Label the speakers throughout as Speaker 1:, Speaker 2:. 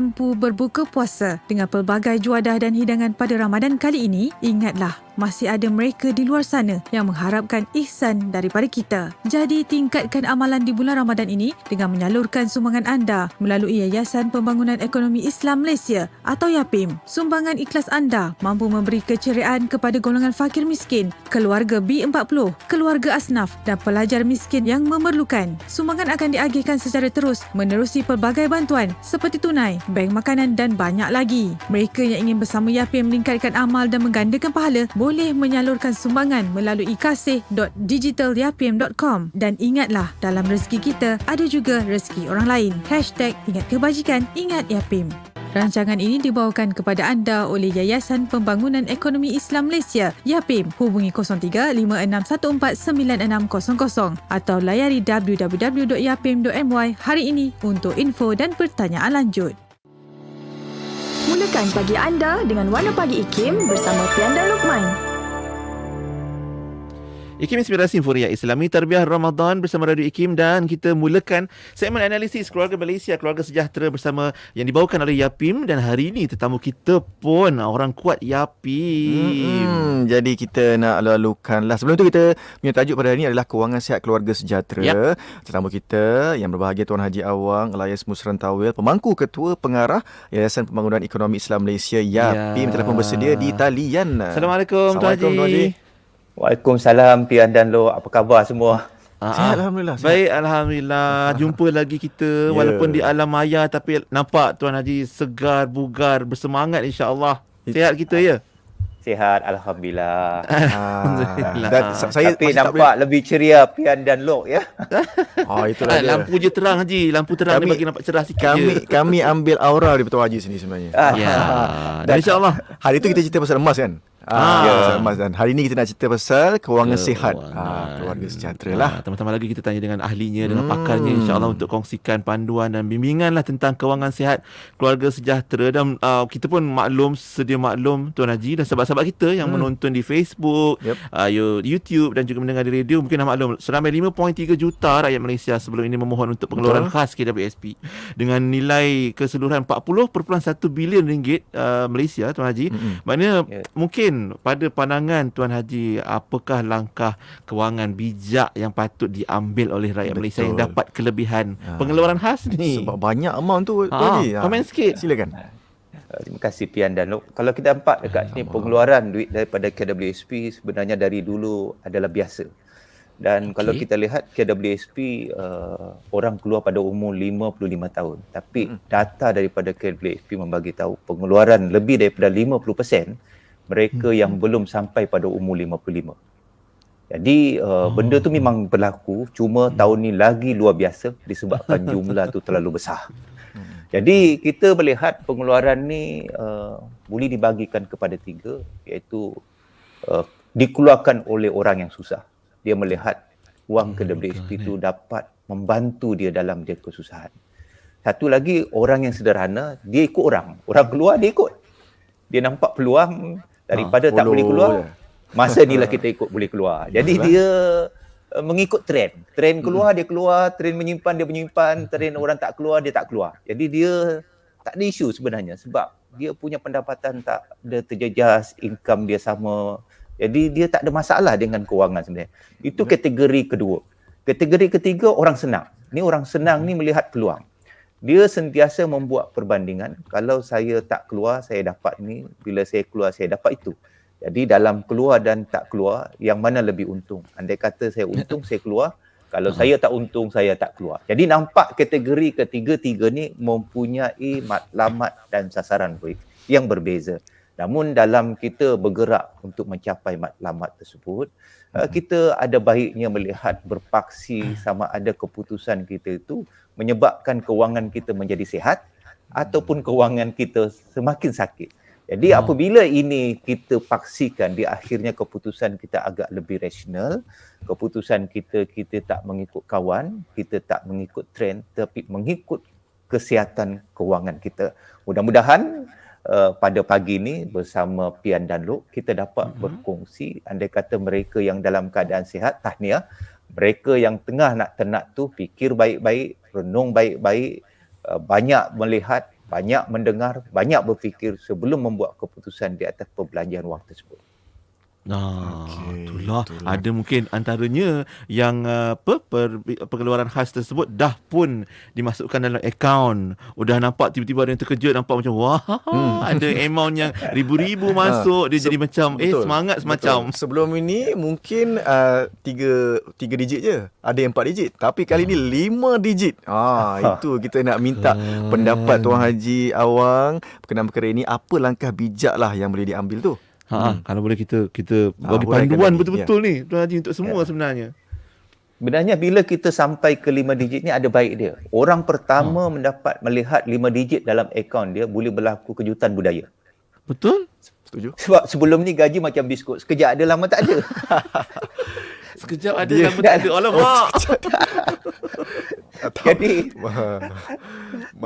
Speaker 1: mampu berbuka puasa dengan pelbagai juadah dan hidangan pada Ramadan kali ini, ingatlah masih ada mereka di luar sana yang mengharapkan ihsan daripada kita. Jadi tingkatkan amalan di bulan Ramadan ini dengan menyalurkan sumbangan anda melalui Yayasan Pembangunan Ekonomi Islam Malaysia atau YAPIM. Sumbangan ikhlas anda mampu memberi keceriaan kepada golongan fakir miskin, keluarga B40, keluarga asnaf dan pelajar miskin yang memerlukan. Sumbangan akan diagihkan secara terus menerusi pelbagai bantuan seperti tunai, bank makanan dan banyak lagi. Mereka yang ingin bersama Yapin meningkatkan amal dan menggandakan pahala boleh menyalurkan sumbangan melalui kasih.digitalyapim.com dan ingatlah dalam rezeki kita ada juga rezeki orang lain. Hashtag ingat kebajikan, ingat Yapim. Rancangan ini dibawakan kepada anda oleh Yayasan Pembangunan Ekonomi Islam Malaysia, YAPIM. Hubungi 0356149600 atau layari www.yapim.my hari ini untuk info dan pertanyaan lanjut. Mulakan pagi anda dengan Warna Pagi Ikim bersama Pianda Lukman.
Speaker 2: Ikim Inspirasi Inforia Islami Terbiah Ramadan bersama Radio Ikim dan kita mulakan segmen analisis keluarga Malaysia, keluarga sejahtera bersama yang dibawakan
Speaker 3: oleh Yapim dan hari ini tetamu kita pun orang kuat Yapim. hmm. Jadi kita nak lalukan lah. Sebelum tu kita punya tajuk pada hari ini adalah kewangan sihat keluarga sejahtera. Yep. Tetamu kita yang berbahagia Tuan Haji Awang, Elias Musran Tawil, pemangku ketua pengarah Yayasan Pembangunan Ekonomi Islam Malaysia Yapim yeah. telah pun bersedia di talian. Assalamualaikum, Assalamualaikum Tuan Haji. Tuan Haji. Waalaikumsalam Pian dan Lo. Apa khabar semua? Ah, ah. Ha-ha.
Speaker 4: Alhamdulillah.
Speaker 2: Sihat. Baik, alhamdulillah. Jumpa lagi kita yeah. walaupun di alam maya tapi nampak Tuan Haji
Speaker 5: segar, bugar, bersemangat insya-Allah. Sihat kita ya. Sihat alhamdulillah. alhamdulillah. Dan saya tapi nampak boleh... lebih ceria Pian dan Lok ya.
Speaker 3: Ah itulah ah, dia. Lampu je terang Haji, lampu terang kami, ni bagi nampak cerah sikit. Kami je. kami ambil aura daripada Haji sini sebenarnya. Ya. Yeah. Dan insya-Allah hari tu kita cerita pasal emas kan. Ah. ah. Ya, dan hari ini kita nak cerita pasal kewangan, oh, ah, kewangan. sihat. Ah, keluarga sejahtera lah. Ah, tambah teman lagi kita tanya
Speaker 2: dengan ahlinya, dengan hmm. pakarnya insyaAllah untuk kongsikan panduan dan bimbingan lah tentang kewangan sihat keluarga sejahtera. Dan uh, kita pun maklum, sedia maklum Tuan Haji dan sahabat-sahabat kita yang hmm. menonton di Facebook, yep. uh, YouTube dan juga mendengar di radio. Mungkin dah maklum, seramai 5.3 juta rakyat Malaysia sebelum ini memohon untuk pengeluaran Betul. khas KWSP. Dengan nilai keseluruhan 40.1 bilion ringgit uh, Malaysia Tuan Haji. Hmm. Maknanya yeah. mungkin pada pandangan Tuan Haji apakah langkah kewangan bijak yang patut diambil oleh
Speaker 5: rakyat Betul. Malaysia yang dapat kelebihan ha. pengeluaran khas ni sebab banyak amount tu ah, Tuan ha. Haji ha. komen sikit silakan Terima kasih Pian dan Luk. Kalau kita nampak dekat ni pengeluaran duit daripada KWSP sebenarnya dari dulu adalah biasa. Dan okay. kalau kita lihat KWSP uh, orang keluar pada umur 55 tahun. Tapi hmm. data daripada KWSP membagi tahu pengeluaran lebih daripada 50% mereka hmm. yang belum sampai pada umur 55. Jadi uh, hmm. benda tu memang berlaku cuma hmm. tahun ni lagi luar biasa disebabkan jumlah tu terlalu besar. Hmm. Jadi kita melihat pengeluaran ni uh, boleh dibagikan kepada tiga iaitu uh, dikeluarkan oleh orang yang susah. Dia melihat wang hmm, ke WHP itu dapat membantu dia dalam dia kesusahan. Satu lagi orang yang sederhana dia ikut orang. Orang keluar dia ikut. Dia nampak peluang daripada ha, tak boleh keluar lah. masa inilah kita ikut boleh keluar jadi Yalah. dia uh, mengikut trend trend hmm. keluar dia keluar trend menyimpan dia menyimpan trend orang tak keluar dia tak keluar jadi dia tak ada isu sebenarnya sebab dia punya pendapatan tak ada terjejas income dia sama jadi dia tak ada masalah dengan kewangan sebenarnya itu kategori kedua kategori ketiga orang senang ni orang senang ni melihat peluang dia sentiasa membuat perbandingan kalau saya tak keluar saya dapat ni bila saya keluar saya dapat itu jadi dalam keluar dan tak keluar yang mana lebih untung andai kata saya untung saya keluar kalau saya tak untung saya tak keluar jadi nampak kategori ketiga-tiga ni mempunyai matlamat dan sasaran yang berbeza Namun dalam kita bergerak untuk mencapai matlamat tersebut, hmm kita ada baiknya melihat berpaksi mm-hmm. sama ada keputusan kita itu menyebabkan kewangan kita menjadi sihat hmm ataupun mm-hmm. kewangan kita semakin sakit. Jadi oh. apabila ini kita paksikan di akhirnya keputusan kita agak lebih rasional, keputusan kita kita tak mengikut kawan, kita tak mengikut trend tapi mengikut kesihatan kewangan kita. Mudah-mudahan Uh, pada pagi ini bersama Pian dan Luk kita dapat mm-hmm. berkongsi andai kata mereka yang dalam keadaan sihat tahniah mereka yang tengah nak tenat tu fikir baik-baik renung baik-baik uh, banyak melihat banyak mendengar banyak berfikir sebelum membuat keputusan di atas perbelanjaan wang tersebut
Speaker 2: Ah, okay, ada mungkin antaranya yang apa ah, per, pengeluaran khas tersebut dah pun dimasukkan dalam akaun. Udah nampak tiba-tiba ada yang terkejut nampak macam wah hmm. ada amount yang ribu-ribu ah, masuk dia Se- jadi macam eh, betul, eh semangat semacam.
Speaker 3: Sebelum ini mungkin uh, tiga tiga digit je. Ada yang empat digit tapi kali ini hmm. lima digit. Ah itu kita nak minta pendapat hmm. tuan Haji Awang berkenaan perkara ini apa langkah bijaklah yang boleh diambil tu. Ha, hmm. kalau boleh kita kita ha, bagi panduan betul-betul
Speaker 2: ya. ni tuan haji untuk semua ya. sebenarnya.
Speaker 5: Sebenarnya bila kita sampai ke lima digit ni ada baik dia. Orang pertama ha. mendapat melihat lima digit dalam akaun dia boleh berlaku kejutan budaya. Betul? Setuju. Sebab sebelum ni gaji macam biskut, sekejap ada lama tak ada. sekejap ada dia, lama tak ada. Alamak. Jadi.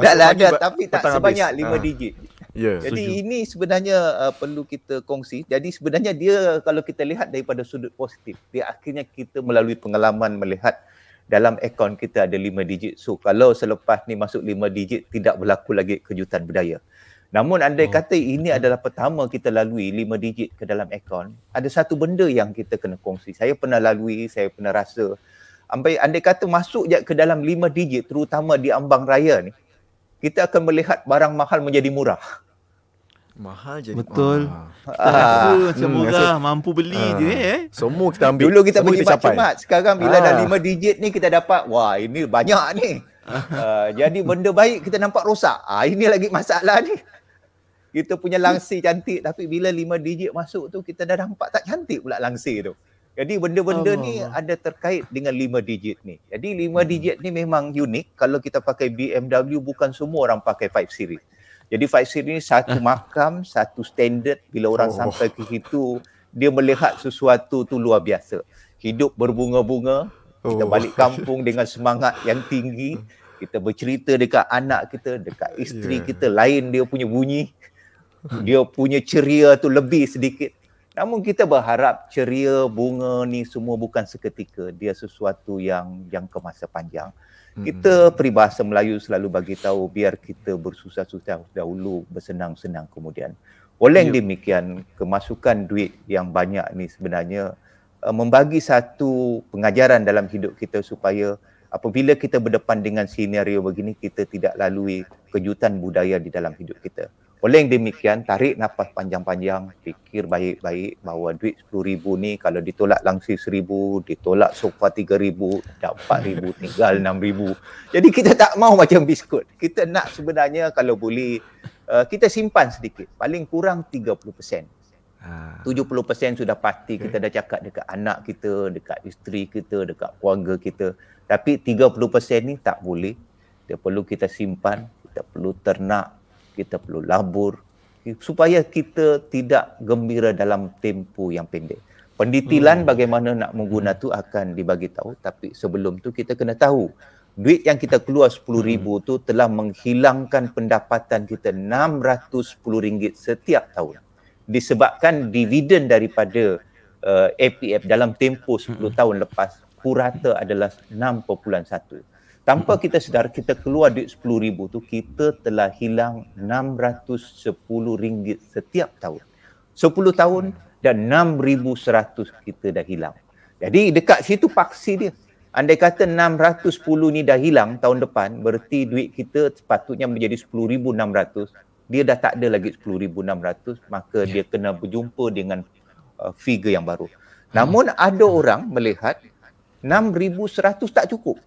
Speaker 2: Dah lah ada tapi tak sebanyak lima
Speaker 5: ah.
Speaker 4: digit. Yeah, Jadi setuju.
Speaker 5: ini sebenarnya uh, perlu kita kongsi. Jadi sebenarnya dia kalau kita lihat daripada sudut positif, dia akhirnya kita melalui pengalaman melihat dalam akaun kita ada lima digit. So kalau selepas ni masuk lima digit tidak berlaku lagi kejutan berdaya. Namun andai oh. kata ini adalah pertama kita lalui lima digit ke dalam akaun, ada satu benda yang kita kena kongsi. Saya pernah lalui, saya pernah rasa Ambil, andai kata masuk je ke dalam lima digit terutama di ambang raya ni kita akan melihat barang mahal menjadi murah. Mahal je Betul Tak ah. ah. macam hmm, murah Mampu beli ah. je eh Semua kita ambil Dulu kita pergi cepat-cepat Sekarang bila ah. dah 5 digit ni Kita dapat Wah ini banyak ni ah. uh, Jadi benda baik kita nampak rosak ah, Ini lagi masalah ni Kita punya langsir cantik Tapi bila 5 digit masuk tu Kita dah nampak tak cantik pula langsir tu Jadi benda-benda Allah. ni Ada terkait dengan 5 digit ni Jadi 5 hmm. digit ni memang unik Kalau kita pakai BMW Bukan semua orang pakai 5 series jadi Faisir ni satu makam, satu standard bila orang oh. sampai ke situ dia melihat sesuatu tu luar biasa. Hidup berbunga-bunga, kita oh. balik kampung dengan semangat yang tinggi, kita bercerita dekat anak kita, dekat isteri yeah. kita lain dia punya bunyi. Dia punya ceria tu lebih sedikit. Namun kita berharap ceria bunga ni semua bukan seketika. Dia sesuatu yang yang kemasa panjang. Hmm. Kita peribahasa Melayu selalu bagi tahu biar kita bersusah-susah dahulu bersenang-senang kemudian. Oleh yep. Ya. demikian, kemasukan duit yang banyak ni sebenarnya uh, membagi satu pengajaran dalam hidup kita supaya apabila kita berdepan dengan senario begini kita tidak lalui kejutan budaya di dalam hidup kita. Oleh yang demikian, tarik nafas panjang-panjang, fikir baik-baik bahawa duit RM10,000 ni kalau ditolak langsi RM1,000, ditolak sofa RM3,000, dapat RM4,000, tinggal RM6,000. Jadi kita tak mau macam biskut. Kita nak sebenarnya kalau boleh, uh, kita simpan sedikit. Paling kurang 30%. 70% ah. sudah pasti kita dah cakap dekat anak kita, dekat isteri kita, dekat keluarga kita. Tapi 30% ni tak boleh. Dia perlu kita simpan, kita perlu ternak, kita perlu labur supaya kita tidak gembira dalam tempoh yang pendek. Penditilan hmm. bagaimana nak mengguna hmm. tu akan dibagi tahu tapi sebelum tu kita kena tahu duit yang kita keluar 10000 hmm. tu telah menghilangkan pendapatan kita 610 ringgit setiap tahun disebabkan dividen daripada uh, APF dalam tempoh 10 hmm. tahun lepas purata adalah 6.1 tanpa kita sedar kita keluar duit 10000 tu kita telah hilang 610 ringgit setiap tahun 10 tahun dan 6100 kita dah hilang jadi dekat situ paksi dia andai kata 610 ni dah hilang tahun depan berarti duit kita sepatutnya menjadi 10600 dia dah tak ada lagi 10600 maka ya. dia kena berjumpa dengan uh, figure yang baru hmm. namun ada orang melihat 6100 tak cukup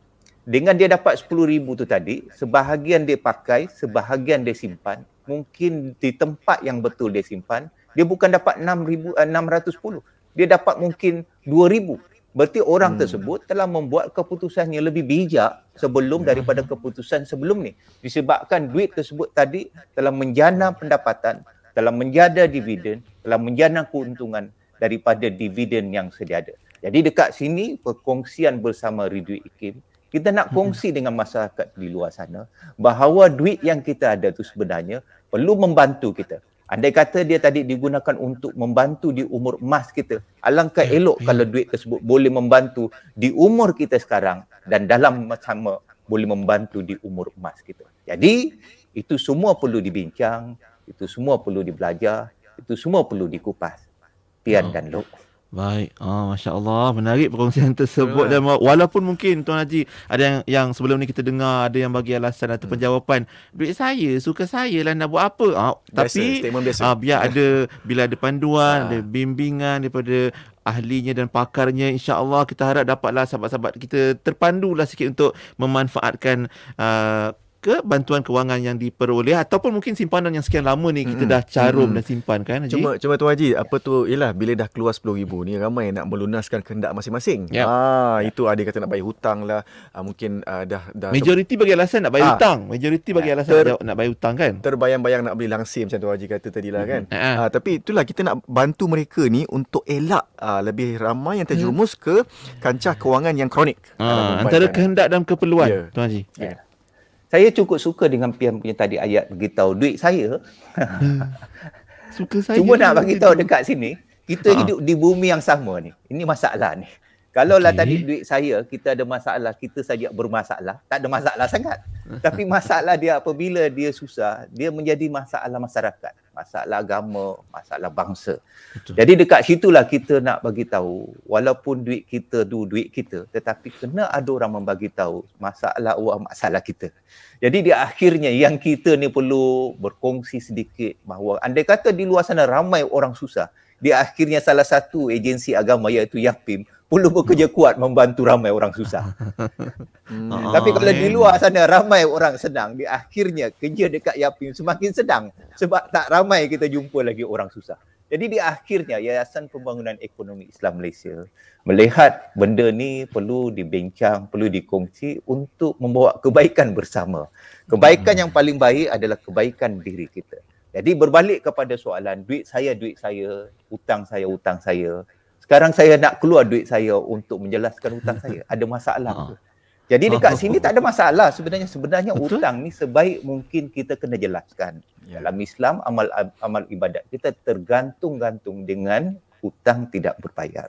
Speaker 5: dengan dia dapat 10000 tu tadi sebahagian dia pakai sebahagian dia simpan mungkin di tempat yang betul dia simpan dia bukan dapat 6000 610 eh, dia dapat mungkin 2000 berarti orang hmm. tersebut telah membuat keputusannya lebih bijak sebelum hmm. daripada keputusan sebelum ni disebabkan duit tersebut tadi telah menjana pendapatan telah menjana dividen telah menjana keuntungan daripada dividen yang sedia ada jadi dekat sini perkongsian bersama Ridwi Ikim kita nak kongsi dengan masyarakat di luar sana bahawa duit yang kita ada tu sebenarnya perlu membantu kita. Andai kata dia tadi digunakan untuk membantu di umur emas kita, alangkah ya, elok ya. kalau duit tersebut boleh membantu di umur kita sekarang dan dalam sama boleh membantu di umur emas kita. Jadi, itu semua perlu dibincang, itu semua perlu dibelajar, itu semua perlu dikupas. Pian oh. dan Luke.
Speaker 2: Baik, oh, ah, Masya Allah menarik perkongsian tersebut dan walaupun mungkin Tuan Haji ada yang, yang sebelum ni kita dengar ada yang bagi alasan atau penjawapan hmm. duit saya, suka saya lah nak buat apa oh, biasa, tapi biasa. Ah, biar ada bila ada panduan, ada bimbingan daripada ahlinya dan pakarnya Allah kita harap dapatlah sahabat-sahabat kita terpandulah sikit untuk memanfaatkan uh, ke bantuan kewangan yang diperoleh ataupun mungkin simpanan
Speaker 3: yang sekian lama ni kita mm-hmm. dah carum mm-hmm. dan
Speaker 2: simpan kan Haji. Cuma cuma
Speaker 3: tu Haji, apa tu ialah bila dah keluar 10000 ni ramai yang nak melunaskan kehendak masing-masing. Yep. Ya. Ah itu ada kata nak bayar hutang lah ah, mungkin ah, dah dah majoriti bagi alasan nak bayar ah. hutang. Majoriti bagi ya. alasan Ter, nak bayar hutang kan. Terbayang-bayang nak beli langsir macam tu Haji kata tadi lah mm-hmm. kan. Ah. ah tapi itulah kita nak bantu mereka ni untuk elak ah, lebih ramai yang terjerumus mm. ke kancah kewangan yang kronik.
Speaker 4: Ah, antara
Speaker 3: kehendak
Speaker 5: dan keperluan yeah. tu Haji. Yeah saya cukup suka dengan pian punya tadi ayat beritahu duit saya. Hmm. suka saya. Cuma nak bagi tahu dekat sini, kita ha. hidup di bumi yang sama ni. Ini masalah ni. Kalau lah okay. tadi duit saya kita ada masalah, kita saja bermasalah, tak ada masalah sangat. Tapi masalah dia apabila dia susah, dia menjadi masalah masyarakat, masalah agama, masalah bangsa. Betul. Jadi dekat situlah kita nak bagi tahu, walaupun duit kita tu duit kita, tetapi kena ada orang membagi tahu masalah uang masalah kita. Jadi di akhirnya yang kita ni perlu berkongsi sedikit bahawa andai kata di luar sana ramai orang susah, di akhirnya salah satu agensi agama iaitu YAPIM perlu bekerja kuat membantu ramai orang susah.
Speaker 4: Hmm. Tapi kalau di ah, luar
Speaker 5: sana ramai orang senang, di akhirnya kerja dekat Yapim semakin senang sebab tak ramai kita jumpa lagi orang susah. Jadi di akhirnya Yayasan Pembangunan Ekonomi Islam Malaysia melihat benda ni perlu dibincang, perlu dikongsi untuk membawa kebaikan bersama. Kebaikan hmm. yang paling baik adalah kebaikan diri kita. Jadi berbalik kepada soalan duit saya duit saya, hutang saya hutang saya, sekarang saya nak keluar duit saya untuk menjelaskan hutang saya ada masalah ah. ke jadi dekat ah. sini tak ada masalah sebenarnya sebenarnya Betul? hutang ni sebaik mungkin kita kena jelaskan ya. dalam Islam amal amal ibadat kita tergantung-gantung dengan hutang tidak berbayar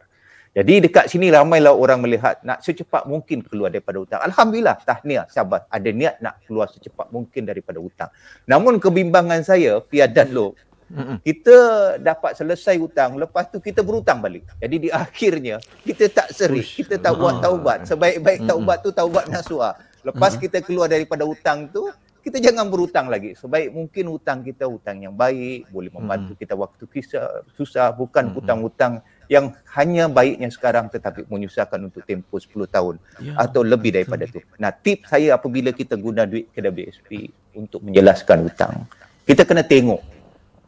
Speaker 5: jadi dekat sini ramailah orang melihat nak secepat mungkin keluar daripada hutang. Alhamdulillah, tahniah, syabas. Ada niat nak keluar secepat mungkin daripada hutang. Namun kebimbangan saya, Pia Lo, Mm-mm. Kita dapat selesai hutang, lepas tu kita berhutang balik. Jadi di akhirnya kita tak serik, Ush. kita tak buat ah. taubat. Sebaik-baik taubat tu taubat nasuah. Lepas Mm-mm. kita keluar daripada hutang tu, kita jangan berhutang lagi. Sebaik mungkin hutang kita hutang yang baik, boleh membantu Mm-mm. kita waktu kisah, susah, bukan Mm-mm. hutang-hutang yang hanya baiknya sekarang tetapi menyusahkan untuk tempoh 10 tahun ya, atau lebih daripada itu. itu. Nah, tip saya apabila kita guna duit ke WSP untuk menjelaskan hutang, kita kena tengok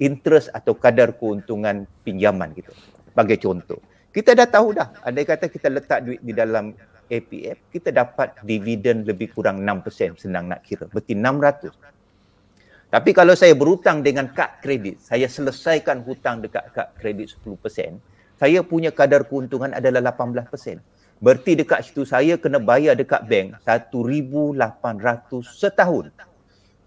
Speaker 5: interest atau kadar keuntungan pinjaman gitu. Bagi contoh, kita dah tahu dah, andai kata kita letak duit di dalam APF, kita dapat dividen lebih kurang 6% senang nak kira. Berarti 600. Tapi kalau saya berhutang dengan kad kredit, saya selesaikan hutang dekat kad kredit 10%, saya punya kadar keuntungan adalah 18%. Berarti dekat situ saya kena bayar dekat bank 1,800 setahun.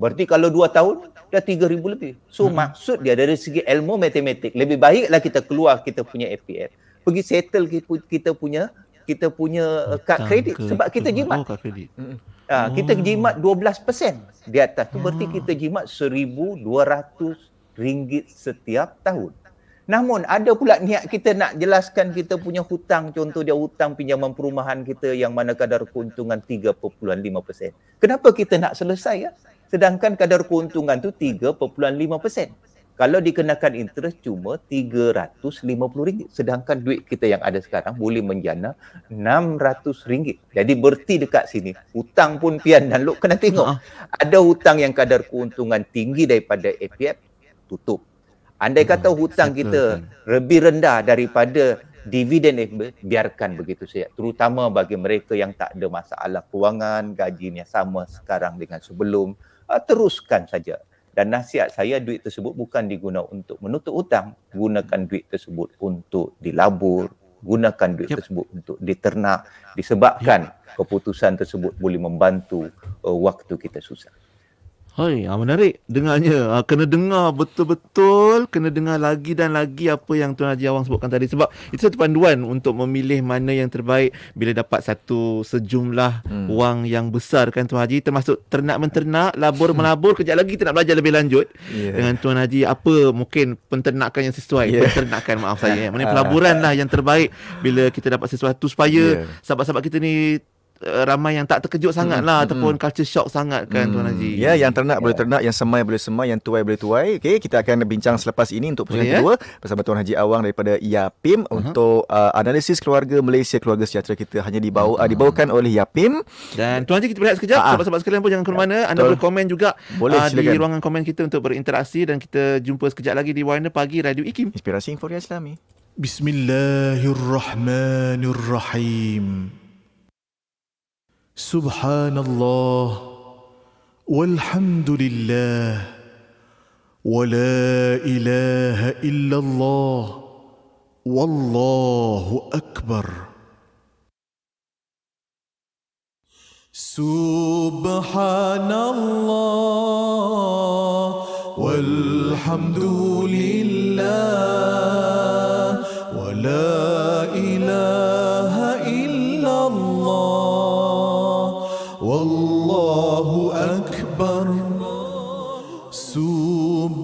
Speaker 5: Berarti kalau dua tahun, dah tiga ribu lebih. So hmm. maksud dia dari segi ilmu matematik, lebih baiklah kita keluar kita punya APF. Pergi settle kita punya kita punya uh, oh, oh, kad kredit sebab hmm. ah, kita oh. jimat. Oh, kredit. Ha, oh. kita jimat 12% di atas tu berarti ah. kita jimat seribu dua ratus ringgit setiap tahun. Namun ada pula niat kita nak jelaskan kita punya hutang contoh dia hutang pinjaman perumahan kita yang mana kadar keuntungan 3.5%. Kenapa kita nak selesai ya? Sedangkan kadar keuntungan tu 3.5%. Kalau dikenakan interest cuma RM350. Sedangkan duit kita yang ada sekarang boleh menjana RM600. Jadi berhenti dekat sini. Hutang pun pian dan luk kena tengok. Ha. Ada hutang yang kadar keuntungan tinggi daripada APF, tutup. Andai kata hmm, hutang kita lebih rendah daripada dividen eh, biarkan begitu saja terutama bagi mereka yang tak ada masalah kewangan gajinya sama sekarang dengan sebelum Ah, teruskan saja. Dan nasihat saya duit tersebut bukan diguna untuk menutup hutang, gunakan duit tersebut untuk dilabur, gunakan duit yep. tersebut untuk diternak disebabkan yep. keputusan tersebut boleh membantu uh, waktu kita susah.
Speaker 2: Hai, ah, menarik dengarnya. Ah, kena dengar betul-betul, kena dengar lagi dan lagi apa yang Tuan Haji Awang sebutkan tadi. Sebab itu satu panduan untuk memilih mana yang terbaik bila dapat satu sejumlah hmm. wang yang besar kan Tuan Haji. Termasuk ternak-menternak, labur-melabur, kejap lagi kita nak belajar lebih lanjut yeah. dengan Tuan Haji. Apa mungkin penternakan yang sesuai, yeah. penternakan maaf saya. Ya. Mana pelaburan lah yang terbaik bila kita dapat sesuatu supaya yeah. sahabat-sahabat kita ni ramai yang tak terkejut hmm, sangat lah hmm. ataupun
Speaker 3: hmm. culture shock sangat kan hmm. Tuan Haji. Ya, yeah, yang ternak yeah. boleh ya. ternak, yang semai boleh semai, yang tuai boleh tuai. Okey, kita akan bincang selepas ini untuk pusingan oh, yeah. kedua bersama Tuan Haji Awang daripada YAPIM uh-huh. untuk uh, analisis keluarga Malaysia, keluarga sejahtera kita hanya dibawa uh-huh. dibawakan oleh YAPIM. Dan Tuan Haji kita berehat sekejap. Uh-huh. Sebab-sebab sekalian pun jangan ke mana ya, Anda Betul. boleh komen juga
Speaker 4: boleh, uh, di
Speaker 3: ruangan komen kita untuk berinteraksi
Speaker 2: dan kita jumpa sekejap lagi di Warna Pagi Radio IKIM. Inspirasi Inforia Islami.
Speaker 4: Bismillahirrahmanirrahim. سبحان الله والحمد لله ولا اله الا الله والله اكبر سبحان الله والحمد لله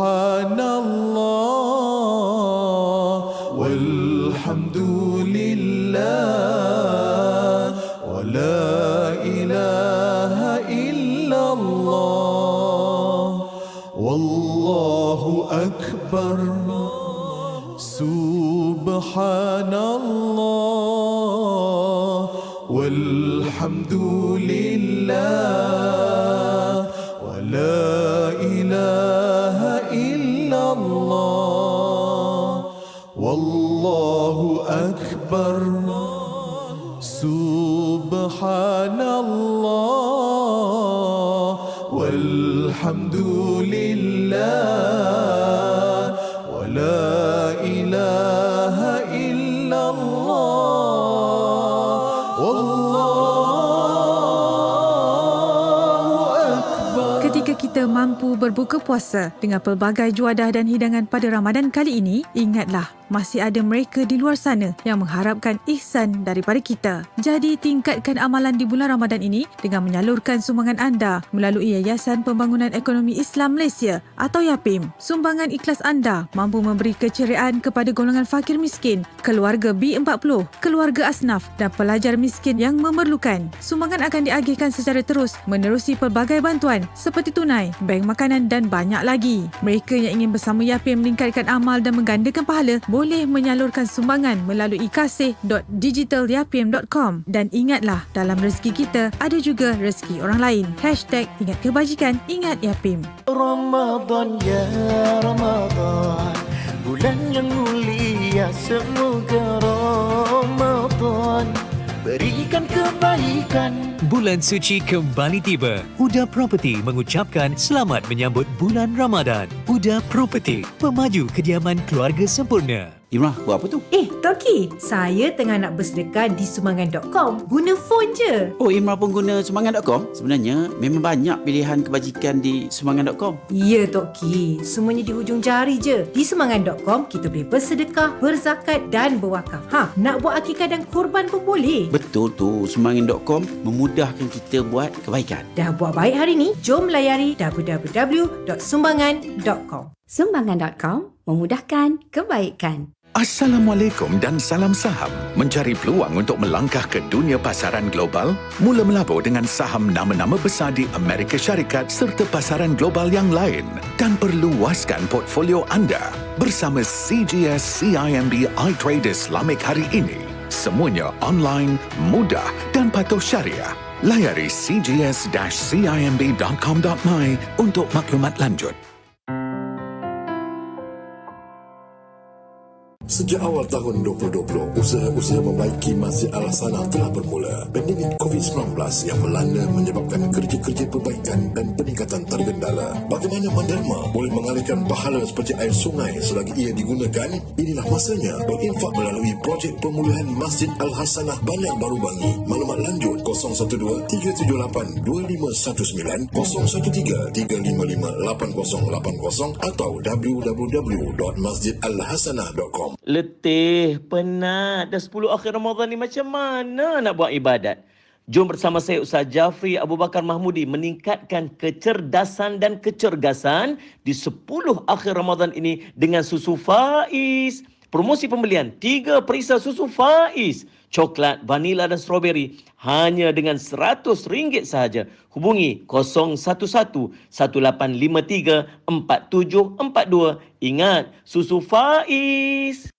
Speaker 4: Ha
Speaker 1: berbuka puasa dengan pelbagai juadah dan hidangan pada Ramadan kali ini, ingatlah masih ada mereka di luar sana yang mengharapkan ihsan daripada kita. Jadi tingkatkan amalan di bulan Ramadan ini dengan menyalurkan sumbangan anda melalui Yayasan Pembangunan Ekonomi Islam Malaysia atau YAPIM. Sumbangan ikhlas anda mampu memberi keceriaan kepada golongan fakir miskin, keluarga B40, keluarga asnaf dan pelajar miskin yang memerlukan. Sumbangan akan diagihkan secara terus menerusi pelbagai bantuan seperti tunai, bank makanan dan banyak lagi. Mereka yang ingin bersama YAPIM meningkatkan amal dan menggandakan pahala boleh menyalurkan sumbangan melalui kasih.digitalyapim.com dan ingatlah dalam rezeki kita ada juga rezeki orang lain. Hashtag ingat kebajikan, ingat Yapim.
Speaker 6: Ramadan ya Ramadan Bulan yang mulia semoga Ramadan Berikan kebaikan Bulan suci kembali tiba. Uda Property mengucapkan selamat menyambut bulan Ramadan. Uda Property, pemaju kediaman keluarga sempurna. Imrah, buat apa tu?
Speaker 1: Eh, Toki, saya tengah nak bersedekah di sumangan.com. Guna phone je.
Speaker 6: Oh, Imrah pun guna sumangan.com? Sebenarnya, memang banyak
Speaker 5: pilihan kebajikan di sumangan.com.
Speaker 1: Ya, Toki. Semuanya di hujung jari je. Di sumangan.com, kita boleh bersedekah, berzakat dan berwakaf. Ha, nak buat akikah dan korban pun boleh.
Speaker 5: Betul tu. Sumangan.com memudahkan kita buat kebaikan.
Speaker 1: Dah buat baik hari
Speaker 7: ni? Jom layari www.sumbangan.com. Sumbangan.com memudahkan kebaikan.
Speaker 4: Assalamualaikum dan salam saham. Mencari peluang untuk melangkah ke dunia pasaran global? Mula melabur dengan saham nama-nama besar di Amerika Syarikat serta pasaran global yang lain dan perluaskan portfolio anda bersama CGS CIMB iTrade Islamic hari ini. Semuanya online, mudah dan patuh syariah. Layari cgs-cimb.com.my untuk maklumat lanjut.
Speaker 6: Sejak awal tahun 2020, usaha-usaha membaiki masjid
Speaker 4: Al-Hasanah telah bermula. Pandemik COVID-19 yang melanda menyebabkan kerja-kerja yang menderma boleh mengalirkan pahala seperti air sungai selagi ia digunakan, inilah masanya berinfak melalui projek pemulihan Masjid Al-Hasanah Banyak Baru Bangi. Maklumat lanjut 012-378-2519,
Speaker 6: 013-355-8555 atau www.masjidalhasanah.com. Letih, penat. Dah 10 akhir Ramadan ni macam mana nak buat ibadat? Jom bersama saya Ustaz Jafri Abu Bakar Mahmudi meningkatkan kecerdasan dan kecergasan di 10 akhir Ramadan ini dengan susu Faiz. Promosi pembelian 3 perisa susu Faiz, coklat, vanila dan stroberi hanya dengan RM100 sahaja. Hubungi 011 1853 4742. Ingat, susu Faiz.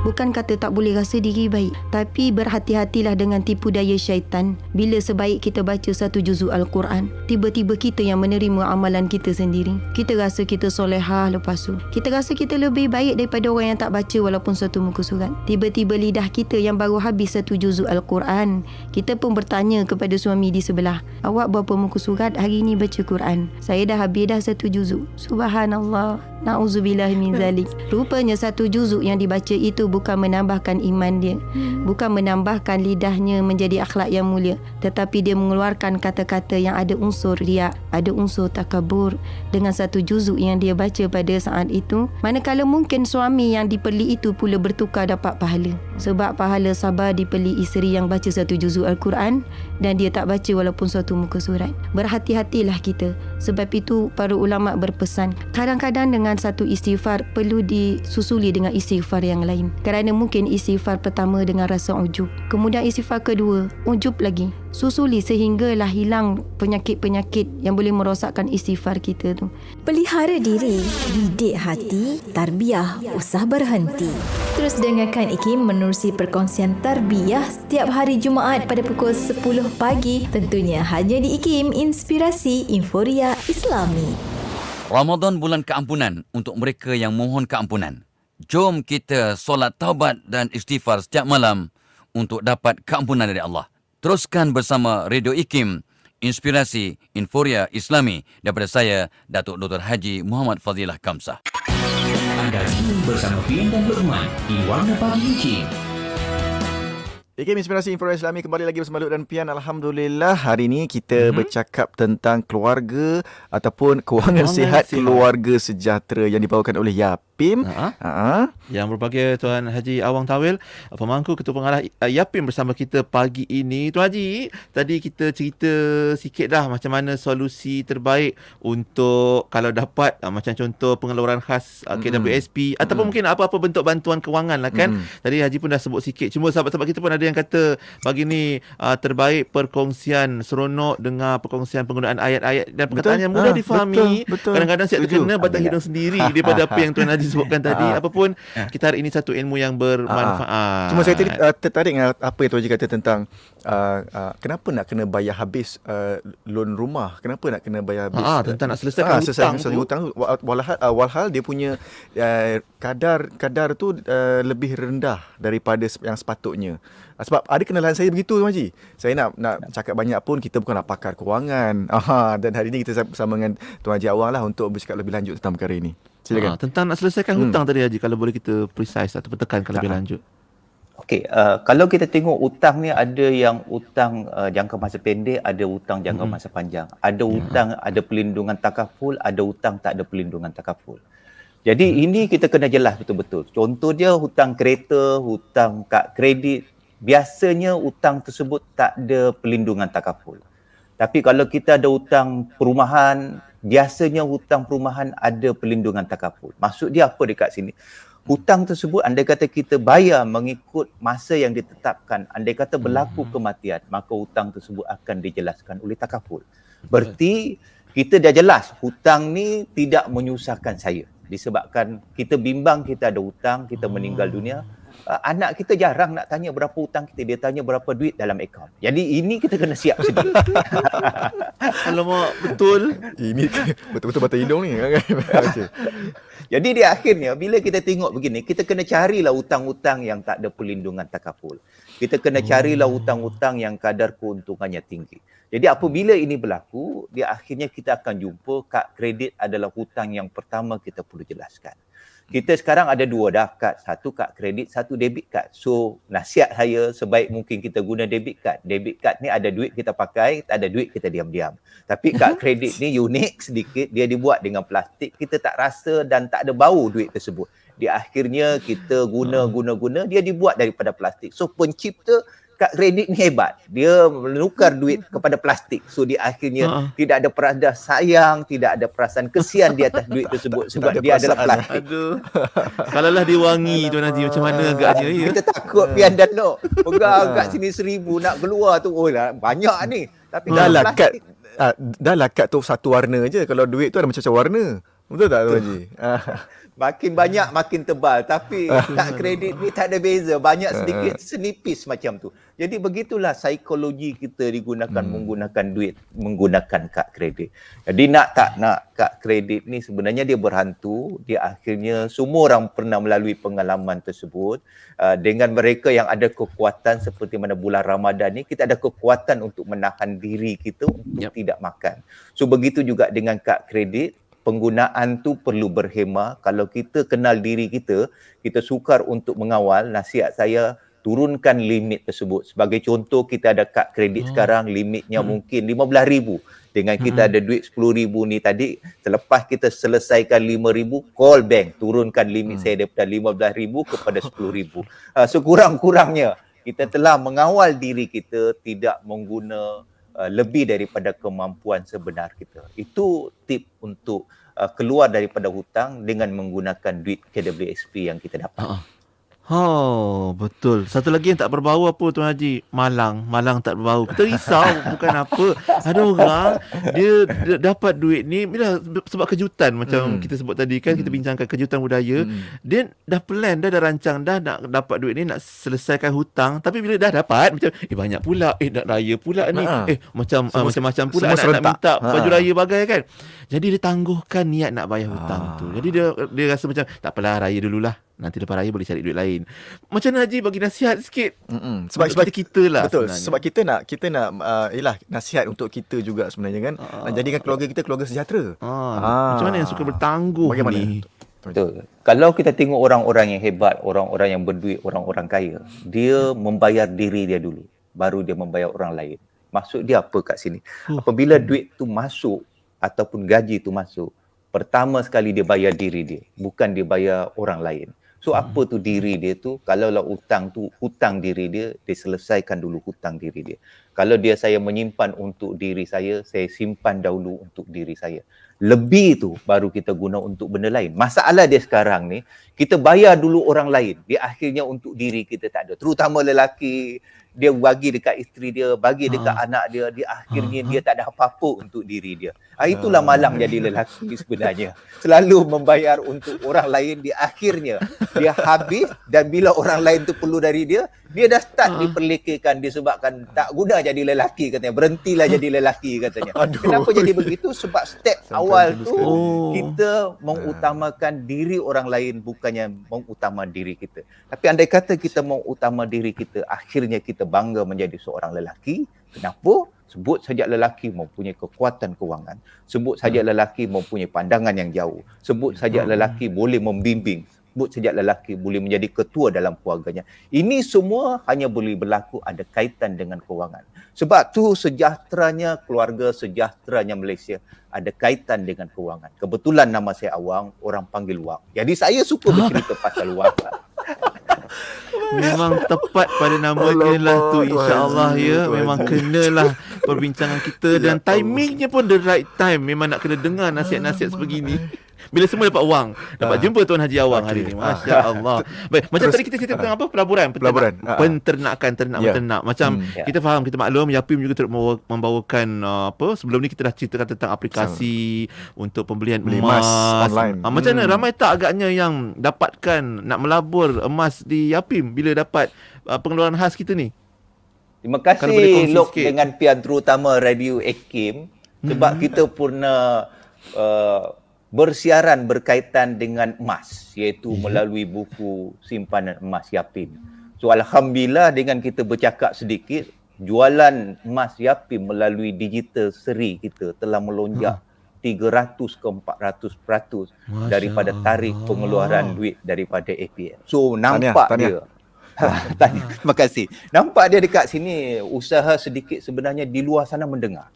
Speaker 7: Bukan kata tak boleh rasa diri baik, tapi berhati-hatilah dengan tipu daya syaitan. Bila sebaik kita baca satu juzuk Al-Quran, tiba-tiba kita yang menerima amalan kita sendiri. Kita rasa kita solehah lepas tu. Kita rasa kita lebih baik daripada orang yang tak baca walaupun satu muka surat. Tiba-tiba lidah kita yang baru habis satu juzuk Al-Quran, kita pun bertanya kepada suami di sebelah, "Awak berapa muka surat hari ini baca Quran?" "Saya dah habis dah satu juzuk." Subhanallah. Nauzubillah min zalik. Rupanya satu juzuk yang dibaca itu bukan menambahkan iman dia hmm. bukan menambahkan lidahnya menjadi akhlak yang mulia tetapi dia mengeluarkan kata-kata yang ada unsur riak ada unsur takabur dengan satu juzuk yang dia baca pada saat itu manakala mungkin suami yang diperli itu pula bertukar dapat pahala sebab pahala sabar diperli isteri yang baca satu juzuk al-Quran dan dia tak baca walaupun satu muka surat berhati-hatilah kita sebab itu para ulama berpesan kadang-kadang dengan satu istighfar perlu disusuli dengan istighfar yang lain kerana mungkin istighfar pertama dengan rasa ujub. Kemudian istighfar kedua, ujub lagi. Susuli sehinggalah hilang penyakit-penyakit yang boleh merosakkan istighfar kita tu. Pelihara diri, didik hati, tarbiyah usah berhenti. Terus dengarkan Ikim menerusi perkongsian tarbiyah setiap hari Jumaat pada pukul 10 pagi. Tentunya hanya di Ikim, Inspirasi Inforia Islami.
Speaker 6: Ramadan bulan keampunan untuk mereka yang mohon keampunan jom kita solat taubat dan istighfar setiap malam
Speaker 5: untuk dapat keampunan dari Allah. Teruskan bersama Radio Ikim, Inspirasi Inforia Islami daripada saya, Datuk Dr. Haji Muhammad Fazilah Kamsah. Anda sini bersama Pian dan Lukman di Warna Pagi Ikim.
Speaker 3: Ikim Inspirasi Inforia Islami kembali lagi bersama Luk dan Pian. Alhamdulillah hari ini kita mm-hmm. bercakap tentang keluarga ataupun kewangan, kewangan sihat, sihat, keluarga sejahtera yang dibawakan oleh YAP. YAPIM uh-huh.
Speaker 2: yang berbagai Tuan Haji Awang Tawil pemangku ketua pengarah YAPIM bersama kita pagi ini Tuan Haji tadi kita cerita sikit dah macam mana solusi terbaik untuk kalau dapat ah, macam contoh pengeluaran khas ah, KWSP mm-hmm. ataupun mm-hmm. mungkin apa-apa bentuk bantuan kewangan lah kan mm-hmm. tadi Haji pun dah sebut sikit cuma sahabat-sahabat kita pun ada yang kata pagi ni ah, terbaik perkongsian seronok dengar perkongsian penggunaan ayat-ayat dan perkataan betul? yang mudah ha, difahami kadang-kadang siap terkena batang hidung sendiri daripada apa yang Tuan Haji sebutkan tadi ah. apapun pun ah.
Speaker 3: kita hari ini satu ilmu yang bermanfaat. Ah. Cuma saya tadi uh, eh, tertarik dengan apa yang tuan cakap tentang uh, uh, kenapa nak kena bayar habis uh, loan rumah? Kenapa nak kena bayar habis? Ha, tentang nak selesaikan uh, hutang. Selesai hutang walhal uh, walhal dia punya uh, kadar kadar tu uh, lebih rendah daripada yang sepatutnya. sebab ada kenalan saya begitu tuan Haji. Saya nak nak cakap banyak pun kita bukanlah pakar kewangan. Uh, dan hari ini kita sama dengan tuan Haji Awang lah untuk bercakap lebih lanjut tentang perkara ini. Ha, tentang nak selesaikan hmm. hutang hmm.
Speaker 2: tadi Haji kalau boleh kita precise atau petekan tekankan lebih lanjut.
Speaker 5: Okey, uh, kalau kita tengok hutang ni ada yang hutang uh, jangka masa pendek, ada hutang jangka hmm. masa panjang. Ada ya. hutang hmm. ada pelindungan takaful, ada hutang tak ada pelindungan takaful. Jadi hmm. ini kita kena jelas betul-betul. Contoh dia hutang kereta, hutang kad kredit, biasanya hutang tersebut tak ada pelindungan takaful. Tapi kalau kita ada hutang perumahan, biasanya hutang perumahan ada perlindungan takaful. Maksud dia apa dekat sini? Hutang tersebut andai kata kita bayar mengikut masa yang ditetapkan, andai kata berlaku hmm. kematian, maka hutang tersebut akan dijelaskan oleh takaful. Berarti kita dah jelas hutang ni tidak menyusahkan saya. Disebabkan kita bimbang kita ada hutang, kita meninggal hmm. dunia, uh, anak kita jarang nak tanya berapa hutang kita dia tanya berapa duit dalam akaun jadi ini kita kena siap sedia kalau mak betul ini betul-betul mata hidung ni okay. jadi di akhirnya bila kita tengok begini kita kena carilah hutang-hutang yang tak ada perlindungan takaful kita kena hmm. carilah hutang-hutang yang kadar keuntungannya tinggi jadi apabila ini berlaku, dia akhirnya kita akan jumpa kad kredit adalah hutang yang pertama kita perlu jelaskan kita sekarang ada dua dah kad. Satu kad kredit, satu debit kad. So nasihat saya sebaik mungkin kita guna debit kad. Debit kad ni ada duit kita pakai, tak ada duit kita diam-diam. Tapi kad kredit ni unik sedikit. Dia dibuat dengan plastik. Kita tak rasa dan tak ada bau duit tersebut. Di akhirnya kita guna-guna-guna. Dia dibuat daripada plastik. So pencipta kad kredit ni hebat. Dia menukar duit kepada plastik. So dia akhirnya uh tidak ada perasaan sayang, tidak ada perasaan kesian di atas duit tersebut tak, sebab tak dia adalah plastik.
Speaker 2: Kalau lah dia wangi tu nanti macam mana agaknya. Ah, ya? Kita takut ah. pian
Speaker 5: dan nak Pegang sini seribu nak keluar tu. Oh lah banyak ni. Tapi uh dah lah kad.
Speaker 3: Uh, dah lah kad tu satu warna je. Kalau duit tu ada macam-macam warna. Betul tak Tuan Haji? Ah.
Speaker 5: makin banyak makin tebal tapi tak ah. kredit ni tak ada beza. Banyak ah. sedikit senipis macam tu. Jadi begitulah psikologi kita digunakan hmm. menggunakan duit, menggunakan kad kredit. Jadi nak tak nak kad kredit ni sebenarnya dia berhantu. Dia akhirnya semua orang pernah melalui pengalaman tersebut. Uh, dengan mereka yang ada kekuatan seperti mana bulan Ramadan ni, kita ada kekuatan untuk menahan diri kita untuk yep. tidak makan. So begitu juga dengan kad kredit, penggunaan tu perlu berhema kalau kita kenal diri kita kita sukar untuk mengawal nasihat saya turunkan limit tersebut sebagai contoh kita ada kad kredit hmm. sekarang limitnya hmm. mungkin 15000 dengan kita hmm. ada duit 10000 ni tadi selepas kita selesaikan 5000 call bank turunkan limit hmm. saya daripada 15000 kepada 10000 uh, ah, sekurang-kurangnya kita telah mengawal diri kita tidak menggunakan Uh, lebih daripada kemampuan sebenar kita. Itu tip untuk uh, keluar daripada hutang dengan menggunakan duit KWSP yang kita dapat. Uh-huh.
Speaker 2: Oh, betul. Satu lagi yang tak berbau apa Tuan Haji? Malang. Malang tak berbau. Kita risau bukan apa. Ada orang dia d- dapat duit ni bila sebab kejutan macam hmm. kita sebut tadi kan hmm. kita bincangkan kejutan budaya. Hmm. Dia dah plan dah dah rancang dah nak dapat duit ni nak selesaikan hutang tapi bila dah dapat macam eh banyak pula eh nak raya pula ni. Ha. Eh macam ah, macam-macam pula nak, nak minta ha. baju raya bagai kan. Jadi dia tangguhkan niat nak bayar hutang ha. tu. Ah. Jadi dia dia rasa macam tak
Speaker 3: apalah raya dululah. Nanti lepas raya boleh cari duit lain.
Speaker 2: Macam mana Haji bagi nasihat sikit? Mm-mm. Sebab sebab kita lah. Betul. Sebenarnya. Sebab
Speaker 3: kita nak kita nak ialah uh, nasihat untuk kita juga sebenarnya kan. Uh, nak jadikan keluarga kita keluarga sejahtera. Uh, uh, macam mana yang suka bertangguh bagaimana? ni?
Speaker 5: Betul. Kalau kita tengok orang-orang yang hebat, orang-orang yang berduit, orang-orang kaya, dia membayar diri dia dulu, baru dia membayar orang lain. Maksud dia apa kat sini? Apabila duit tu masuk ataupun gaji tu masuk, pertama sekali dia bayar diri dia, bukan dia bayar orang lain. So hmm. apa tu diri dia tu? Kalau Kalaulah hutang tu hutang diri dia, diselesaikan dulu hutang diri dia. Kalau dia saya menyimpan untuk diri saya, saya simpan dahulu untuk diri saya. Lebih tu baru kita guna untuk benda lain. Masalah dia sekarang ni, kita bayar dulu orang lain. Dia akhirnya untuk diri kita tak ada. Terutama lelaki, dia bagi dekat isteri dia, bagi dekat uh, anak dia, dia akhirnya uh, dia tak ada apa-apa untuk diri dia. Hari ah, itulah malang jadi lelaki sebenarnya. Selalu membayar untuk orang lain di akhirnya. Dia habis dan bila orang lain tu perlu dari dia, dia dah start ah. diperlekehkan disebabkan tak guna jadi lelaki katanya. Berhentilah jadi lelaki katanya. Aduh. Kenapa jadi begitu? Sebab step Sampai awal tu sekali. kita oh. mengutamakan diri orang lain bukannya mengutama diri kita. Tapi andai kata kita mengutama diri kita, akhirnya kita bangga menjadi seorang lelaki. Kenapa? Sebut saja lelaki mempunyai kekuatan kewangan. Sebut saja hmm. lelaki mempunyai pandangan yang jauh. Sebut saja hmm. lelaki boleh membimbing. Sebut saja lelaki boleh menjadi ketua dalam keluarganya. Ini semua hanya boleh berlaku ada kaitan dengan kewangan. Sebab tu sejahteranya keluarga, sejahteranya Malaysia ada kaitan dengan kewangan. Kebetulan nama saya Awang, orang panggil Wang. Jadi saya suka bercerita pasal Wang. Memang tepat pada nama dia lah tu InsyaAllah ya Memang kena lah perbincangan
Speaker 2: kita ya Dan timingnya pun the right time Memang nak kena dengar nasihat-nasihat sebegini bila semua dapat wang Dapat uh, jumpa Tuan Haji Awang okay. hari ni Masya Allah ah. Baik, Macam Terus, tadi kita cerita uh, tentang apa? Pelaburan Pelaburan uh, Penternakan Ternak-ternak yeah. Ya. Macam hmm. yeah. kita faham Kita maklum Yapim juga turut membawakan uh, apa? Sebelum ni kita dah ceritakan Tentang aplikasi Sama. Untuk pembelian Beli emas online. Uh, Macam mana hmm. ramai tak agaknya Yang dapatkan Nak melabur emas di Yapim Bila dapat uh, pengeluaran khas kita ni
Speaker 5: Terima kasih Lok dengan pihak terutama Radio Ekim sebab hmm. kita pernah uh, bersiaran berkaitan dengan emas iaitu mhm. melalui buku simpanan emas Yapim. So alhamdulillah dengan kita bercakap sedikit jualan emas Yapim melalui digital seri kita telah melonjak hmm. 300 ke 400% peratus daripada tarikh pengeluaran duit daripada APM. So nampak tanya, tanya. dia Tanya. Terima kasih. Nampak dia dekat sini usaha sedikit sebenarnya di luar sana mendengar.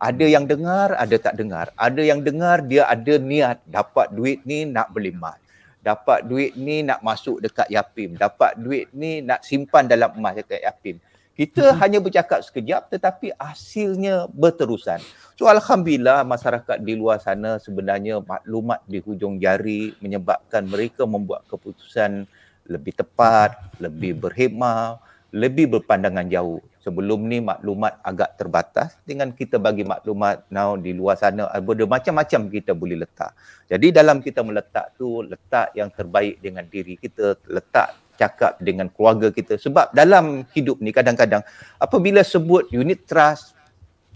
Speaker 5: Ada yang dengar, ada tak dengar. Ada yang dengar, dia ada niat dapat duit ni nak beli emas. Dapat duit ni nak masuk dekat Yapim. Dapat duit ni nak simpan dalam emas dekat Yapim. Kita hmm. hanya bercakap sekejap tetapi hasilnya berterusan. So Alhamdulillah masyarakat di luar sana sebenarnya maklumat di hujung jari menyebabkan mereka membuat keputusan lebih tepat, lebih berhemah, lebih berpandangan jauh sebelum ni maklumat agak terbatas dengan kita bagi maklumat now di luar sana ada macam-macam kita boleh letak. Jadi dalam kita meletak tu letak yang terbaik dengan diri kita, letak cakap dengan keluarga kita sebab dalam hidup ni kadang-kadang apabila sebut unit trust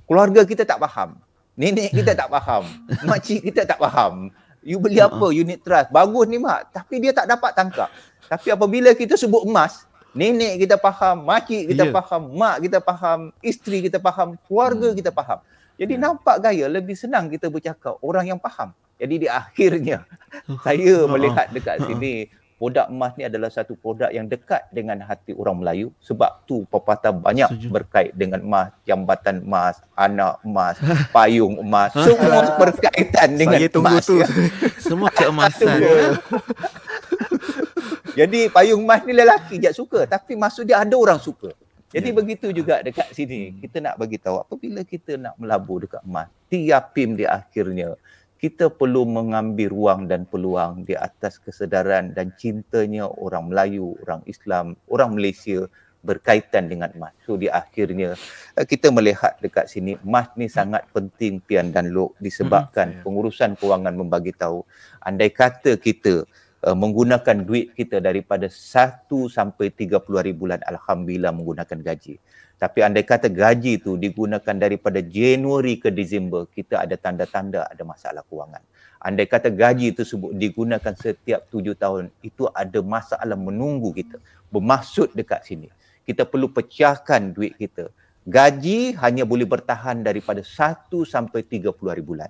Speaker 5: keluarga kita tak faham. Nenek kita tak faham, makcik kita tak faham. You beli apa ha. unit trust? Bagus ni mak, tapi dia tak dapat tangkap. Tapi apabila kita sebut emas, Nenek kita faham, makcik kita yeah. faham, mak kita faham, isteri kita faham, keluarga hmm. kita faham. Jadi yeah. nampak gaya lebih senang kita bercakap orang yang faham. Jadi di akhirnya saya ha. melihat dekat ha. sini produk emas ni adalah satu produk yang dekat dengan hati orang Melayu sebab tu pepatah banyak Sejujur. berkait dengan emas, jambatan emas, anak emas, payung emas, ha. semua berkaitan dengan emas. Saya tunggu emas, tu. Ya. Semua keemasan. Ya. Jadi payung mas ni lelaki je suka tapi maksud dia ada orang suka. Jadi yeah. begitu juga dekat sini. Kita nak bagi tahu apabila kita nak melabur dekat emas, tiap pim di akhirnya kita perlu mengambil ruang dan peluang di atas kesedaran dan cintanya orang Melayu, orang Islam, orang Malaysia berkaitan dengan emas. So di akhirnya eh, kita melihat dekat sini emas ni sangat penting pian dan lok disebabkan hmm. ya. pengurusan kewangan membagi tahu andai kata kita uh, menggunakan duit kita daripada 1 sampai 30 bulan, alhamdulillah menggunakan gaji tapi andai kata gaji itu digunakan daripada Januari ke Disember kita ada tanda-tanda ada masalah kewangan andai kata gaji tersebut digunakan setiap 7 tahun itu ada masalah menunggu kita bermaksud dekat sini kita perlu pecahkan duit kita gaji hanya boleh bertahan daripada 1 sampai 30 bulan.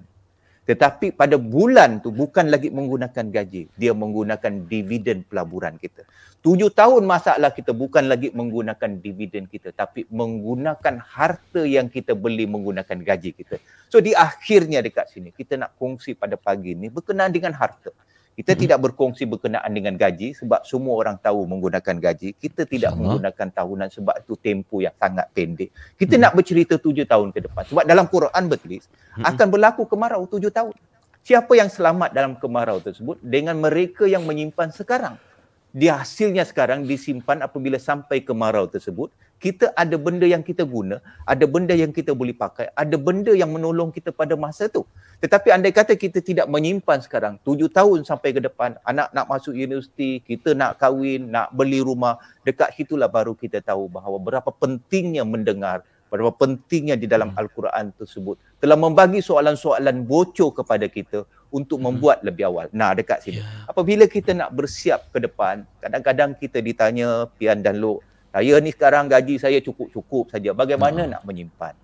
Speaker 5: Tetapi pada bulan tu bukan lagi menggunakan gaji. Dia menggunakan dividen pelaburan kita. Tujuh tahun masalah kita bukan lagi menggunakan dividen kita. Tapi menggunakan harta yang kita beli menggunakan gaji kita. So di akhirnya dekat sini kita nak kongsi pada pagi ni berkenaan dengan harta. Kita hmm. tidak berkongsi berkenaan dengan gaji sebab semua orang tahu menggunakan gaji. Kita tidak Sama. menggunakan tahunan sebab itu tempoh yang sangat pendek. Kita hmm. nak bercerita tujuh tahun ke depan. Sebab dalam Quran bertulis, hmm. akan berlaku kemarau tujuh tahun. Siapa yang selamat dalam kemarau tersebut dengan mereka yang menyimpan sekarang. Dia hasilnya sekarang disimpan apabila sampai kemarau tersebut kita ada benda yang kita guna, ada benda yang kita boleh pakai, ada benda yang menolong kita pada masa tu. Tetapi andai kata kita tidak menyimpan sekarang, tujuh tahun sampai ke depan, anak nak masuk universiti, kita nak kahwin, nak beli rumah, dekat situlah baru kita tahu bahawa berapa pentingnya mendengar, berapa pentingnya di dalam hmm. Al-Quran tersebut. Telah membagi soalan-soalan bocor kepada kita untuk hmm. membuat lebih awal. Nah, dekat sini. Ya. Apabila kita nak bersiap ke depan, kadang-kadang kita ditanya, Pian dan Lok, saya ni sekarang gaji saya cukup-cukup saja. Bagaimana hmm. nak menyimpan?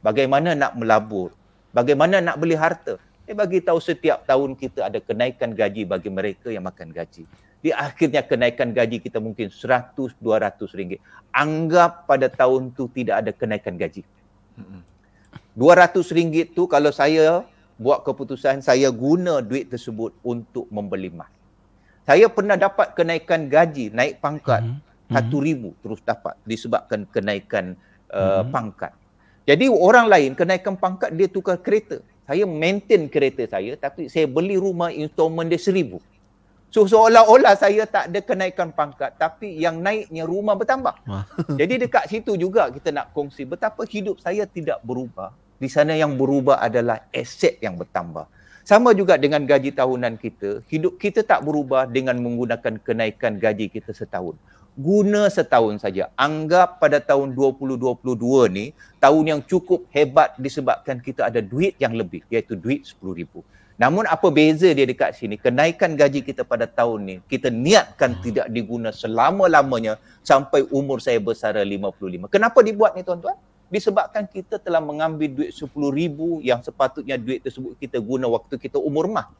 Speaker 5: Bagaimana nak melabur? Bagaimana nak beli harta? Dia bagi tahu setiap tahun kita ada kenaikan gaji bagi mereka yang makan gaji. Di akhirnya kenaikan gaji kita mungkin 100 200 ringgit. Anggap pada tahun tu tidak ada kenaikan gaji. Hmm. 200 ringgit tu kalau saya buat keputusan saya guna duit tersebut untuk membeli mas. Saya pernah dapat kenaikan gaji, naik pangkat. Hmm Mm-hmm. satu ribu terus dapat disebabkan kenaikan uh, hmm. pangkat. Jadi orang lain kenaikan pangkat dia tukar kereta. Saya maintain kereta saya tapi saya beli rumah installment dia seribu. So seolah-olah saya tak ada kenaikan pangkat tapi yang naiknya rumah bertambah. Jadi dekat situ juga kita nak kongsi betapa hidup saya tidak berubah. Di sana yang berubah adalah aset yang bertambah. Sama juga dengan gaji tahunan kita, hidup kita tak berubah dengan menggunakan kenaikan gaji kita setahun guna setahun saja. Anggap pada tahun 2022 ni tahun yang cukup hebat disebabkan kita ada duit yang lebih iaitu duit 10,000. Namun apa beza dia dekat sini? Kenaikan gaji kita pada tahun ni kita niatkan tidak diguna selama-lamanya sampai umur saya bersara 55. Kenapa dibuat ni tuan-tuan? Disebabkan kita telah mengambil duit 10,000 yang sepatutnya duit tersebut kita guna waktu kita umur mah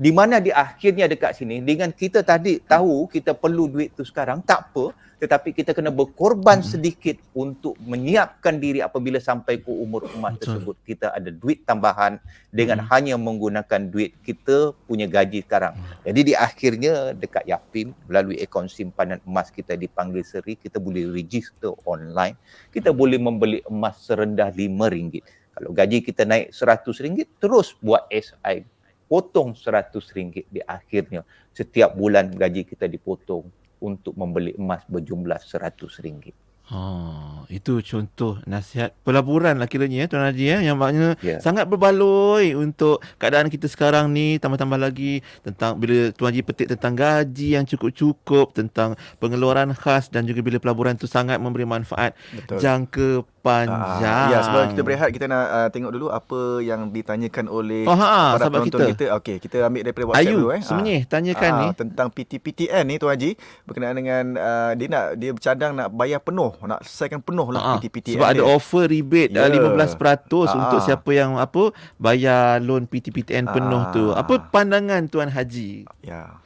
Speaker 5: di mana di akhirnya dekat sini dengan kita tadi tahu kita perlu duit tu sekarang tak apa tetapi kita kena berkorban hmm. sedikit untuk menyiapkan diri apabila sampai ke umur emas tersebut kita ada duit tambahan dengan hmm. hanya menggunakan duit kita punya gaji sekarang. Hmm. Jadi di akhirnya dekat Yapim melalui akaun simpanan emas kita dipanggil seri kita boleh register online. Kita boleh membeli emas serendah RM5. Kalau gaji kita naik RM100 terus buat SIP potong seratus ringgit di akhirnya. Setiap bulan gaji kita dipotong untuk membeli emas berjumlah seratus ringgit. Oh,
Speaker 2: itu contoh nasihat pelaburan lah kiranya ya, Tuan Haji ya, yang maknanya yeah. sangat berbaloi untuk keadaan kita sekarang ni tambah-tambah lagi tentang bila Tuan Haji petik tentang gaji yang cukup-cukup tentang pengeluaran khas dan juga bila pelaburan tu sangat memberi manfaat Betul. jangka panjang. Uh, ya, sebelum kita berehat
Speaker 3: kita nak uh, tengok dulu apa yang ditanyakan oleh oh, haa, para penonton kita. kita. Okey, kita ambil daripada WhatsApp Ayu, dulu eh. Semenye, uh, tanyakan uh, ni tentang PTPTN ni Tuan Haji berkenaan dengan uh, dia nak dia bercadang nak bayar penuh nak selesaikan penuh lah uh-huh. Ah, ah. PTPT sebab ada offer rebate yeah. 15% uh-huh. untuk ah. siapa
Speaker 2: yang apa bayar loan PTPTN uh penuh tu apa pandangan tuan
Speaker 5: haji ya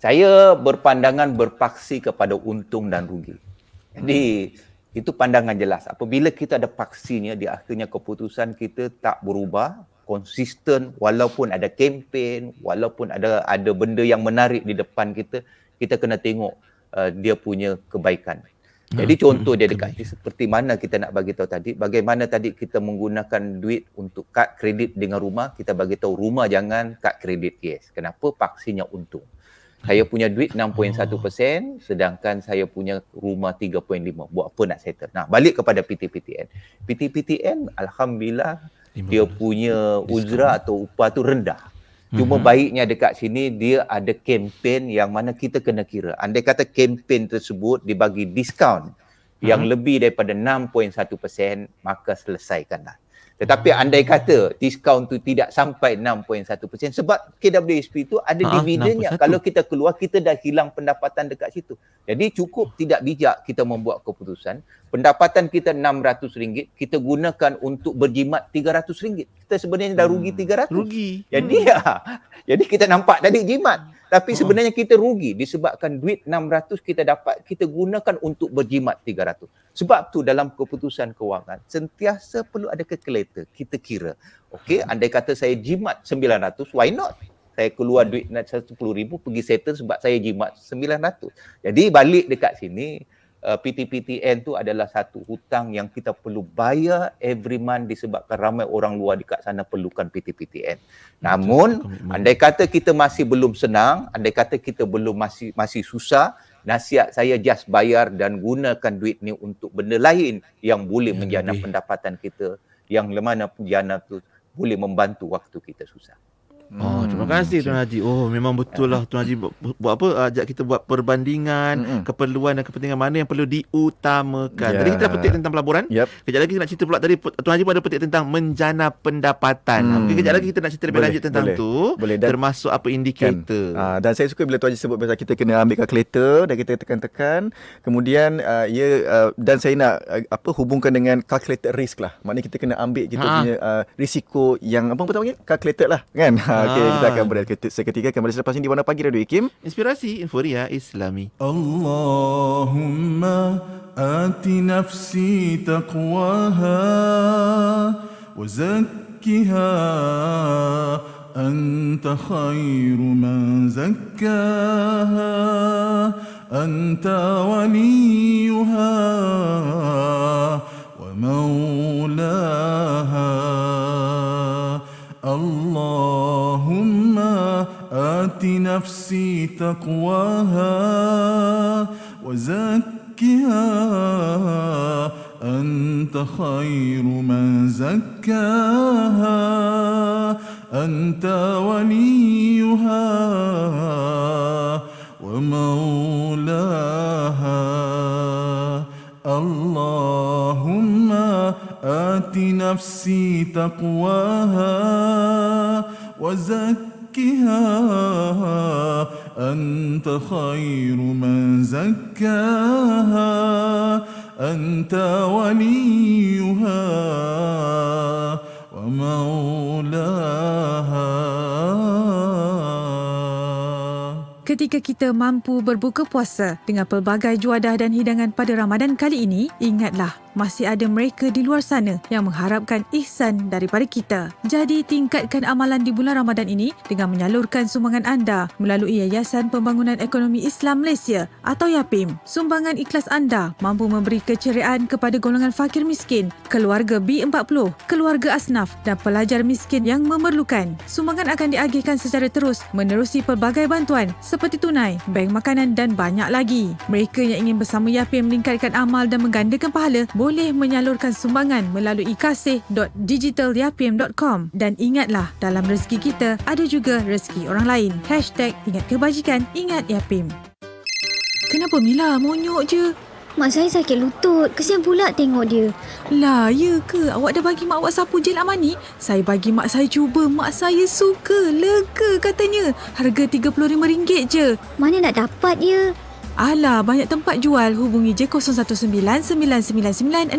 Speaker 5: saya berpandangan berpaksi kepada untung dan rugi jadi hmm. itu pandangan jelas apabila kita ada paksinya di akhirnya keputusan kita tak berubah konsisten walaupun ada kempen walaupun ada ada benda yang menarik di depan kita kita kena tengok uh, dia punya kebaikan jadi hmm, contoh hmm, dia hmm. dekat seperti mana kita nak bagi tahu tadi bagaimana tadi kita menggunakan duit untuk kad kredit dengan rumah kita bagi tahu rumah jangan kad kredit yes kenapa paksinya untung saya punya duit 6.1% ah. sedangkan saya punya rumah 3.5 buat apa nak settle nah balik kepada PTPTN PTPTN alhamdulillah dia punya uzrah atau upah tu rendah Cuma mm-hmm. baiknya dekat sini dia ada kempen yang mana kita kena kira. Andai kata kempen tersebut dibagi diskaun mm-hmm. yang mhm. lebih daripada 6.1% maka selesaikanlah. Tetapi andai kata diskaun tu tidak sampai 6.1% sebab KWSP tu ada ha, dividennya. Kalau kita keluar kita dah hilang pendapatan dekat situ. Jadi cukup tidak bijak kita membuat keputusan pendapatan kita RM600 kita gunakan untuk berjimat RM300. Kita sebenarnya dah hmm. rugi RM300. Hmm. Rugi. Jadi hmm. ya. Jadi kita nampak tadi jimat. Tapi uh-huh. sebenarnya kita rugi disebabkan duit 600 kita dapat kita gunakan untuk berjimat 300. Sebab tu dalam keputusan kewangan sentiasa perlu ada calculator. Kita kira. okay uh hmm. andai kata saya jimat 900, why not? Saya keluar duit ribu pergi settle sebab saya jimat 900. Jadi balik dekat sini, Uh, PTPTN tu adalah satu hutang yang kita perlu bayar every month disebabkan ramai orang luar dekat sana perlukan PTPTN. Namun andai kata kita masih belum senang, andai kata kita belum masih masih susah, nasihat saya just bayar dan gunakan duit ni untuk benda lain yang boleh menjana pendapatan kita yang mana jana tu boleh membantu waktu kita susah.
Speaker 2: Oh, terima hmm, kasih okay. Tuan Haji. Oh, memang betul lah Tuan Haji buat apa ah, ajak kita buat perbandingan mm-hmm. keperluan dan kepentingan mana yang perlu diutamakan. Yeah. Tadi kita dah petik tentang pelaburan. Yep. Kejap lagi kita nak cerita pula tadi Tuan Haji pun ada petik tentang menjana pendapatan. Mm. Okay, kejap lagi kita nak cerita lebih lanjut tentang boleh. tu
Speaker 3: boleh. Dan, termasuk apa kan. indikator. Kan. Uh, dan saya suka bila Tuan Haji sebut pasal kita kena ambil kalkulator dan kita tekan-tekan. Kemudian uh, ia uh, dan saya nak uh, apa hubungkan dengan kalkulator risk lah. Maknanya kita kena ambil kita ha. punya uh, risiko yang apa apa panggil? kalkulator lah kan. Okey, kita ah. akan berada ke seketika kembali selepas ini di mana pagi Radio Ikim. Inspirasi Inforia Islami.
Speaker 4: Allahumma ati nafsi taqwaha wa zakkiha anta khairu man zakkaha أنت وليها ومولاها اللهم آت نفسي تقواها وزكها أنت خير من زكاها أنت وليها ومولاها اللهم آت نفسي تقواها وزكها أنت خير من زكاها أنت وليها Ketika
Speaker 1: kita mampu berbuka puasa dengan pelbagai juadah dan hidangan pada Ramadan kali ini, ingatlah masih ada mereka di luar sana yang mengharapkan ihsan daripada kita. Jadi tingkatkan amalan di bulan Ramadan ini dengan menyalurkan sumbangan anda melalui Yayasan Pembangunan Ekonomi Islam Malaysia atau YAPIM. Sumbangan ikhlas anda mampu memberi keceriaan kepada golongan fakir miskin, keluarga B40, keluarga asnaf dan pelajar miskin yang memerlukan. Sumbangan akan diagihkan secara terus menerusi pelbagai bantuan seperti tunai, bank makanan dan banyak lagi. Mereka yang ingin bersama YAPIM meningkatkan amal dan menggandakan pahala boleh menyalurkan sumbangan melalui kasih.digitalyapim.com dan ingatlah dalam rezeki kita ada juga rezeki orang lain. Hashtag ingat kebajikan, ingat Yapim. Kenapa Mila monyok je? Mak saya sakit lutut. Kesian pula tengok dia. Lah, ya ke? Awak dah bagi mak awak sapu gel amani? Saya bagi mak saya cuba. Mak saya suka. Lega katanya. Harga RM35 je. Mana nak dapat ya? Ala, banyak tempat jual. Hubungi je 019-999-6686.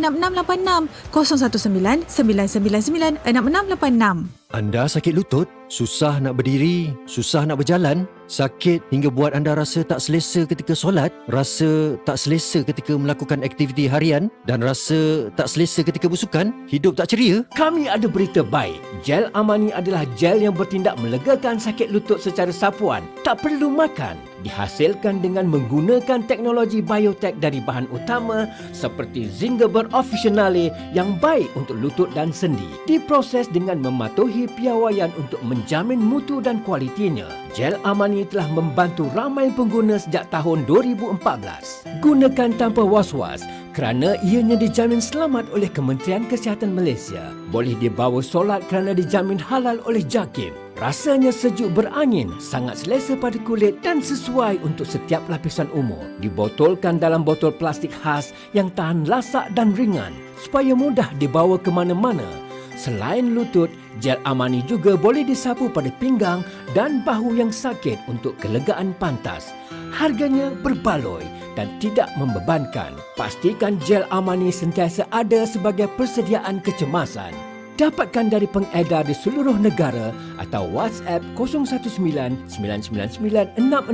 Speaker 1: 019-999-6686.
Speaker 6: Anda sakit lutut? Susah nak berdiri? Susah nak berjalan? Sakit hingga buat anda rasa tak selesa ketika solat? Rasa tak selesa ketika melakukan aktiviti harian? Dan rasa tak selesa ketika bersukan? Hidup tak ceria? Kami ada berita baik. Gel Amani adalah gel yang bertindak melegakan sakit lutut secara sapuan. Tak perlu makan dihasilkan dengan menggunakan teknologi biotek dari bahan utama seperti Zingerberg officinale yang baik untuk lutut dan sendi. Diproses dengan mematuhi piawaian untuk menjamin mutu dan kualitinya. Gel Amani telah membantu ramai pengguna sejak tahun 2014. Gunakan tanpa was-was kerana ianya dijamin selamat oleh Kementerian Kesihatan Malaysia. Boleh dibawa solat kerana dijamin halal oleh JAKIM. Rasanya sejuk berangin, sangat selesa pada kulit dan sesuai untuk setiap lapisan umur. Dibotolkan dalam botol plastik khas yang tahan lasak dan ringan supaya mudah dibawa ke mana-mana. Selain lutut, gel amani juga boleh disapu pada pinggang dan bahu yang sakit untuk kelegaan pantas. Harganya berbaloi dan tidak membebankan. Pastikan gel amani sentiasa ada sebagai persediaan kecemasan. Dapatkan dari pengedar di seluruh negara atau WhatsApp 019 999 6686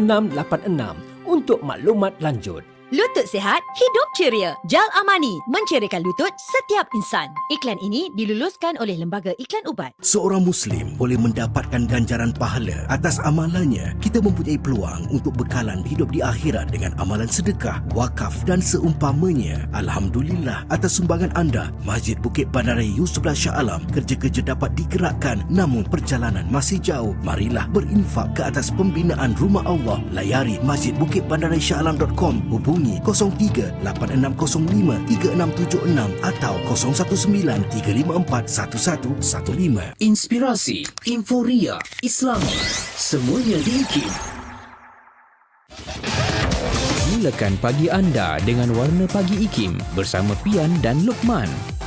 Speaker 6: untuk maklumat lanjut.
Speaker 7: Lutut sehat, hidup ceria. Jal Amani, mencerikan lutut setiap insan. Iklan ini diluluskan oleh Lembaga Iklan Ubat. Seorang
Speaker 6: Muslim boleh mendapatkan ganjaran pahala atas amalannya. Kita mempunyai peluang untuk bekalan hidup di akhirat dengan amalan sedekah, wakaf dan seumpamanya. Alhamdulillah atas sumbangan anda, Masjid Bukit Bandaraya Yusuf Shah Alam kerja-kerja dapat digerakkan namun perjalanan masih jauh. Marilah berinfak ke atas pembinaan rumah Allah. Layari masjidbukitbandaraya.com. Hubungi hubungi 0386053676 atau 0193541115. Inspirasi, Inforia, Islam, semuanya di IKIM. Mulakan pagi anda dengan warna pagi IKIM bersama Pian dan Lukman.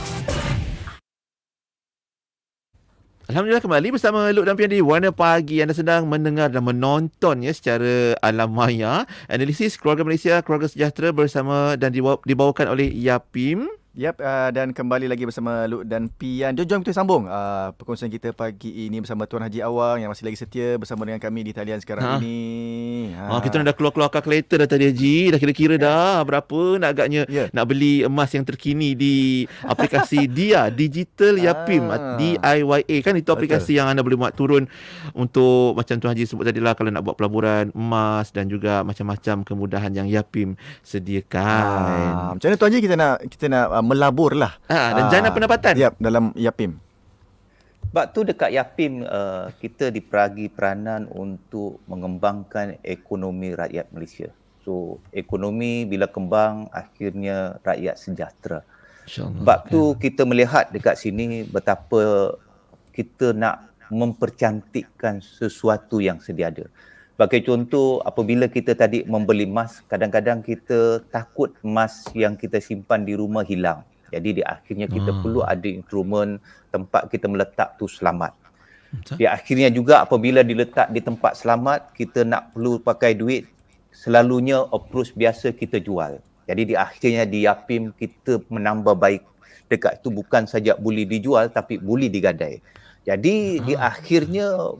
Speaker 2: Alhamdulillah kembali bersama Luk dan Piandi Warna Pagi Anda sedang mendengar dan menonton ya secara alam
Speaker 3: maya Analisis Keluarga Malaysia, Keluarga Sejahtera bersama dan dibawakan oleh YAPIM Yep, uh, dan kembali lagi bersama Luk dan Pian. Jom-jom kita sambung uh, perkongsian kita pagi ini bersama Tuan Haji Awang yang masih lagi setia bersama dengan kami di talian sekarang ha. ini. Ha. Ha, kita
Speaker 2: dah keluar-keluar kakak dah tadi Haji. Dah kira-kira dah berapa nak agaknya yeah. nak beli emas yang terkini di aplikasi DIA, Digital Yapim, ha. Ah. DIYA. Kan itu aplikasi Betul. yang anda boleh buat turun untuk macam Tuan Haji sebut tadi lah kalau nak buat pelaburan emas dan
Speaker 3: juga macam-macam kemudahan yang Yapim sediakan. Ha. Macam mana Tuan Haji kita nak, kita nak uh, melabur lah. Ha, ah, dan jana ah, pendapatan. Ya, dalam YAPIM.
Speaker 5: Sebab tu dekat YAPIM, uh, kita diperagi peranan untuk mengembangkan ekonomi rakyat Malaysia. So, ekonomi bila kembang, akhirnya rakyat sejahtera. Sebab tu ya. kita melihat dekat sini betapa kita nak mempercantikkan sesuatu yang sedia ada. Bagi contoh, apabila kita tadi membeli emas, kadang-kadang kita takut emas yang kita simpan di rumah hilang. Jadi di akhirnya kita hmm. perlu ada instrumen tempat kita meletak tu selamat. Betul. Di akhirnya juga apabila diletak di tempat selamat, kita nak perlu pakai duit, selalunya approach biasa kita jual. Jadi di akhirnya di Yapim kita menambah baik dekat itu bukan saja boleh dijual tapi boleh digadai. Jadi hmm. di akhirnya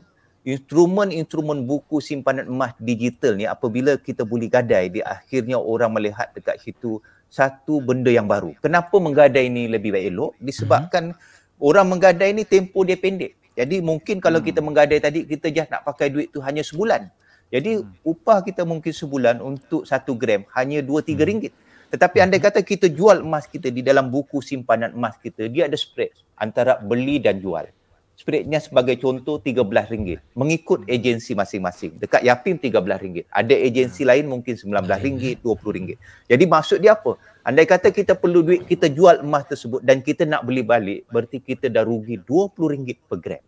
Speaker 5: instrumen-instrumen buku simpanan emas digital ni apabila kita boleh gadai di akhirnya orang melihat dekat situ satu benda yang baru. Kenapa menggadai ni lebih baik elok? Mhm. Disebabkan mm-hmm. orang menggadai ni tempo dia pendek. Jadi mungkin kalau mm. kita menggadai tadi kita just nak pakai duit tu hanya sebulan. Jadi hmm. upah kita mungkin sebulan untuk satu gram hanya dua tiga mm. ringgit. Tetapi mm-hmm. andai hmm. kata kita jual emas kita di dalam buku simpanan emas kita dia ada spread antara beli dan jual spreadnya sebagai contoh RM13 mengikut hmm. agensi masing-masing. Dekat Yapim RM13. Ada agensi hmm. lain mungkin RM19, hmm. RM20. Jadi maksud dia apa? Andai kata kita perlu duit, kita jual emas tersebut dan kita nak beli balik, berarti kita dah rugi RM20 per gram.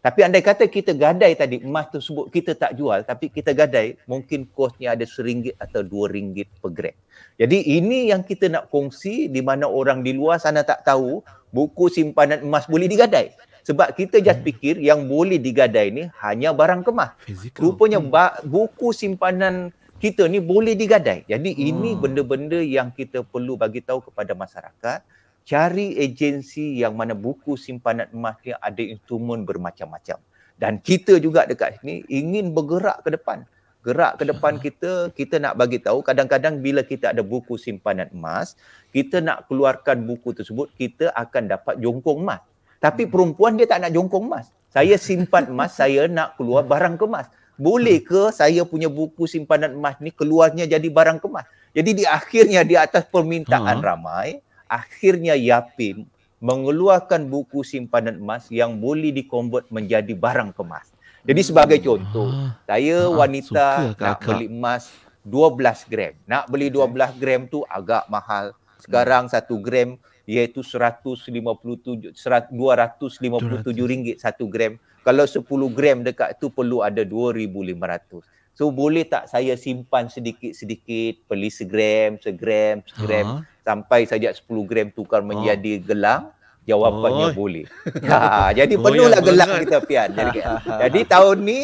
Speaker 5: Tapi andai kata kita gadai tadi emas tersebut kita tak jual tapi kita gadai mungkin kosnya ada RM1 atau RM2 per gram. Jadi ini yang kita nak kongsi di mana orang di luar sana tak tahu buku simpanan emas boleh digadai. Sebab kita just hmm. fikir yang boleh digadai ni hanya barang kemas. Physical. Rupanya hmm. buku simpanan kita ni boleh digadai. Jadi hmm. ini ah. benda-benda yang kita perlu bagi tahu kepada masyarakat. Cari agensi yang mana buku simpanan emas ni ada instrumen bermacam-macam. Dan kita juga dekat sini ingin bergerak ke depan. Gerak ke depan ah. kita, kita nak bagi tahu kadang-kadang bila kita ada buku simpanan emas, kita nak keluarkan buku tersebut, kita akan dapat jongkong emas. Tapi hmm. perempuan dia tak nak jongkong emas. Saya simpan emas, saya nak keluar barang kemas. Boleh hmm. ke saya punya buku simpanan emas ni keluarnya jadi barang kemas? Jadi di akhirnya di atas permintaan uh-huh. ramai, akhirnya Yapim mengeluarkan buku simpanan emas yang boleh dikonvert menjadi barang kemas. Jadi sebagai contoh, uh-huh. saya ah, wanita Suka, nak beli emas 12 gram. Nak beli 12 gram tu agak mahal. Sekarang 1 gram iaitu 157 257 ringgit 1 gram. Kalau 10 gram dekat tu perlu ada 2500. So boleh tak saya simpan sedikit-sedikit beli segram, segram, segram uh-huh. sampai saja 10 gram tukar menjadi uh-huh. gelang? Jawapannya oh. boleh. Ha, jadi oh, perlulah gelang kita pian. Jadi, jadi tahun ni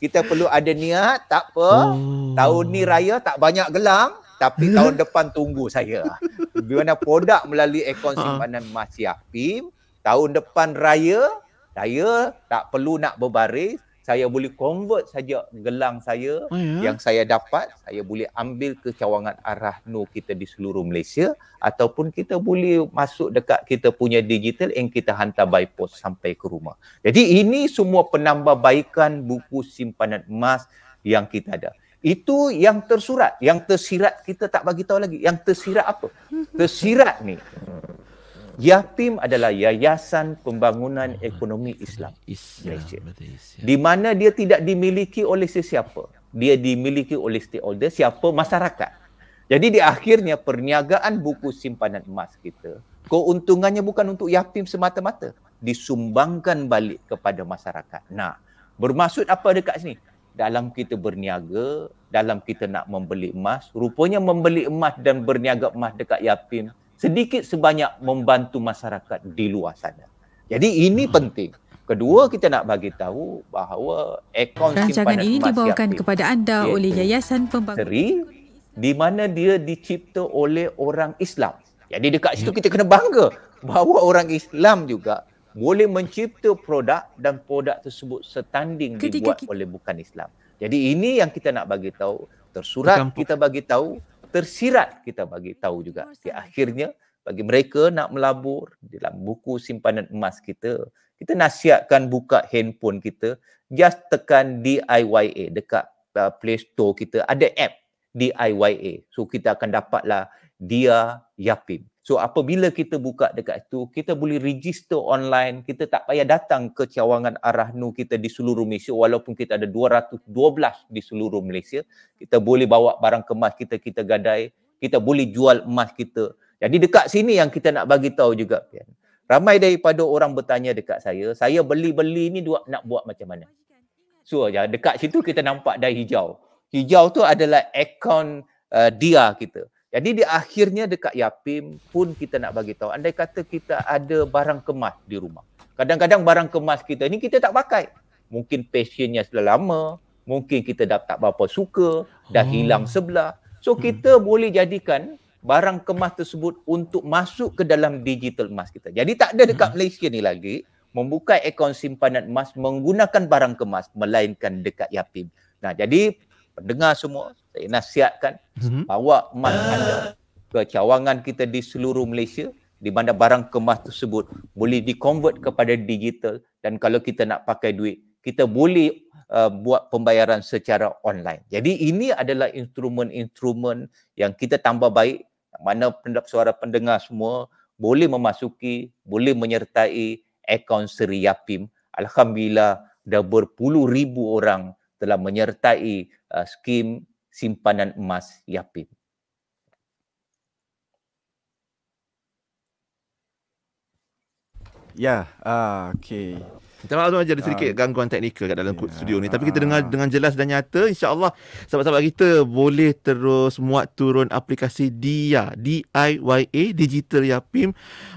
Speaker 5: kita perlu ada niat, tak apa. Oh. Tahun ni raya tak banyak gelang tapi tahun depan tunggu saya. Di mana produk melalui akaun ha. simpanan emas Yahpim, tahun depan raya, saya tak perlu nak berbaris, saya boleh convert saja gelang saya oh, yeah. yang saya dapat, saya boleh ambil ke cawangan arah nu kita di seluruh Malaysia ataupun kita boleh masuk dekat kita punya digital yang kita hantar by post sampai ke rumah. Jadi ini semua penambahbaikan buku simpanan emas yang kita ada itu yang tersurat yang tersirat kita tak bagi tahu lagi yang tersirat apa tersirat ni yatim adalah yayasan pembangunan ekonomi Islam Malaysia di mana dia tidak dimiliki oleh sesiapa dia dimiliki oleh stakeholder siapa masyarakat jadi di akhirnya perniagaan buku simpanan emas kita keuntungannya bukan untuk yatim semata-mata disumbangkan balik kepada masyarakat nah bermaksud apa dekat sini dalam kita berniaga, dalam kita nak membeli emas, rupanya membeli emas dan berniaga emas dekat yatim sedikit sebanyak membantu masyarakat di luar sana. Jadi ini hmm. penting. Kedua kita nak bagi tahu bahawa akaun simpanan ini dibawakan
Speaker 1: kepada anda oleh Yayasan Pembangunan
Speaker 5: Seri di mana dia dicipta oleh orang Islam. Jadi dekat situ hmm. kita kena bangga bahawa orang Islam juga boleh mencipta produk dan produk tersebut setanding Ketika dibuat kita... oleh bukan Islam. Jadi ini yang kita nak bagi tahu, tersurat Tergampu. kita bagi tahu, tersirat kita bagi tahu juga. Di akhirnya bagi mereka nak melabur dalam buku simpanan emas kita, kita nasihatkan buka handphone kita, just tekan DIYA dekat uh, Play Store kita ada app DIYA. So kita akan dapatlah dia yapim. So apabila kita buka dekat itu, kita boleh register online, kita tak payah datang ke cawangan arah nu kita di seluruh Malaysia walaupun kita ada 212 di seluruh Malaysia. Kita boleh bawa barang kemas kita, kita gadai, kita boleh jual emas kita. Jadi dekat sini yang kita nak bagi tahu juga. Ramai daripada orang bertanya dekat saya, saya beli-beli ni dua, nak buat macam mana? So ya, dekat situ kita nampak dah hijau. Hijau tu adalah akaun uh, dia kita. Jadi di akhirnya dekat Yapim pun kita nak bagi tahu andai kata kita ada barang kemas di rumah. Kadang-kadang barang kemas kita ni kita tak pakai. Mungkin passionnya sudah lama, mungkin kita dah tak berapa suka, dah hmm. hilang sebelah. So hmm. kita hmm. boleh jadikan barang kemas tersebut untuk masuk ke dalam digital emas kita. Jadi tak ada dekat hmm. Malaysia ni lagi membuka akaun simpanan emas menggunakan barang kemas melainkan dekat Yapim. Nah, jadi pendengar semua, saya nasihatkan hmm. bawa emas anda ke cawangan kita di seluruh Malaysia di mana barang kemas tersebut boleh di-convert kepada digital dan kalau kita nak pakai duit, kita boleh uh, buat pembayaran secara online. Jadi ini adalah instrumen-instrumen yang kita tambah baik mana suara pendengar semua boleh memasuki, boleh menyertai akaun Seri Yapim. Alhamdulillah dah berpuluh ribu orang telah menyertai uh, skim simpanan emas YAPIM. Ya, yeah, uh, okay. Minta maaf tuan ada sedikit
Speaker 2: ah. gangguan teknikal kat dalam yeah. studio ni. Tapi kita dengar ah. dengan jelas dan nyata. InsyaAllah sahabat-sahabat kita boleh terus muat turun aplikasi DIA. D-I-Y-A, Digital Yapim. PIM.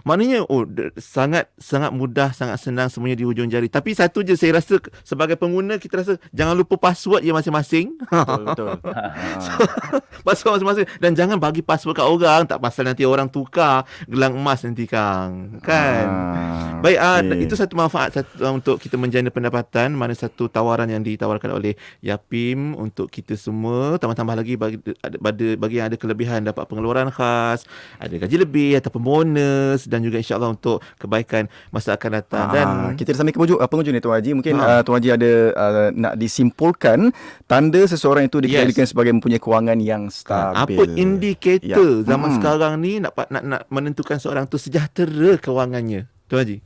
Speaker 2: Maknanya oh, sangat sangat mudah, sangat senang semuanya di hujung jari. Tapi satu je saya rasa sebagai pengguna kita rasa jangan lupa password yang masing-masing. Betul. betul. Ha, ha, ha. password masing-masing. Dan jangan bagi password kat orang. Tak pasal nanti orang tukar gelang emas nanti kang. Kan? Ha. Baik, okay. uh, itu satu manfaat. Satu, peluang untuk kita menjana pendapatan mana satu tawaran yang ditawarkan oleh Yapim untuk kita semua tambah-tambah lagi bagi ada bagi yang ada kelebihan dapat pengeluaran khas ada gaji lebih atau bonus
Speaker 3: dan juga insyaallah untuk kebaikan masa akan datang Aa, dan ah, kita sambil ke pengunjung ni tuan haji mungkin ha. uh, tuan haji ada uh, nak disimpulkan tanda seseorang itu dikategorikan yes. sebagai mempunyai kewangan yang stabil apa indikator ya. zaman hmm. sekarang
Speaker 2: ni nak nak, nak menentukan seorang tu sejahtera kewangannya tuan
Speaker 5: haji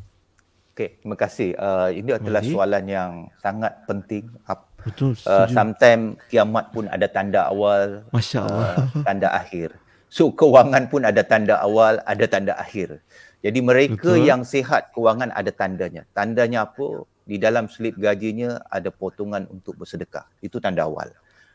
Speaker 5: Okay, terima kasih. Uh, ini adalah Wajib. soalan yang sangat penting. Betul. Uh, sometimes kiamat pun ada tanda awal, Masya Allah. Uh, tanda akhir. So, kewangan pun ada tanda awal, ada tanda akhir. Jadi, mereka Betul. yang sihat, kewangan ada tandanya. Tandanya apa? Di dalam slip gajinya ada potongan untuk bersedekah. Itu tanda awal.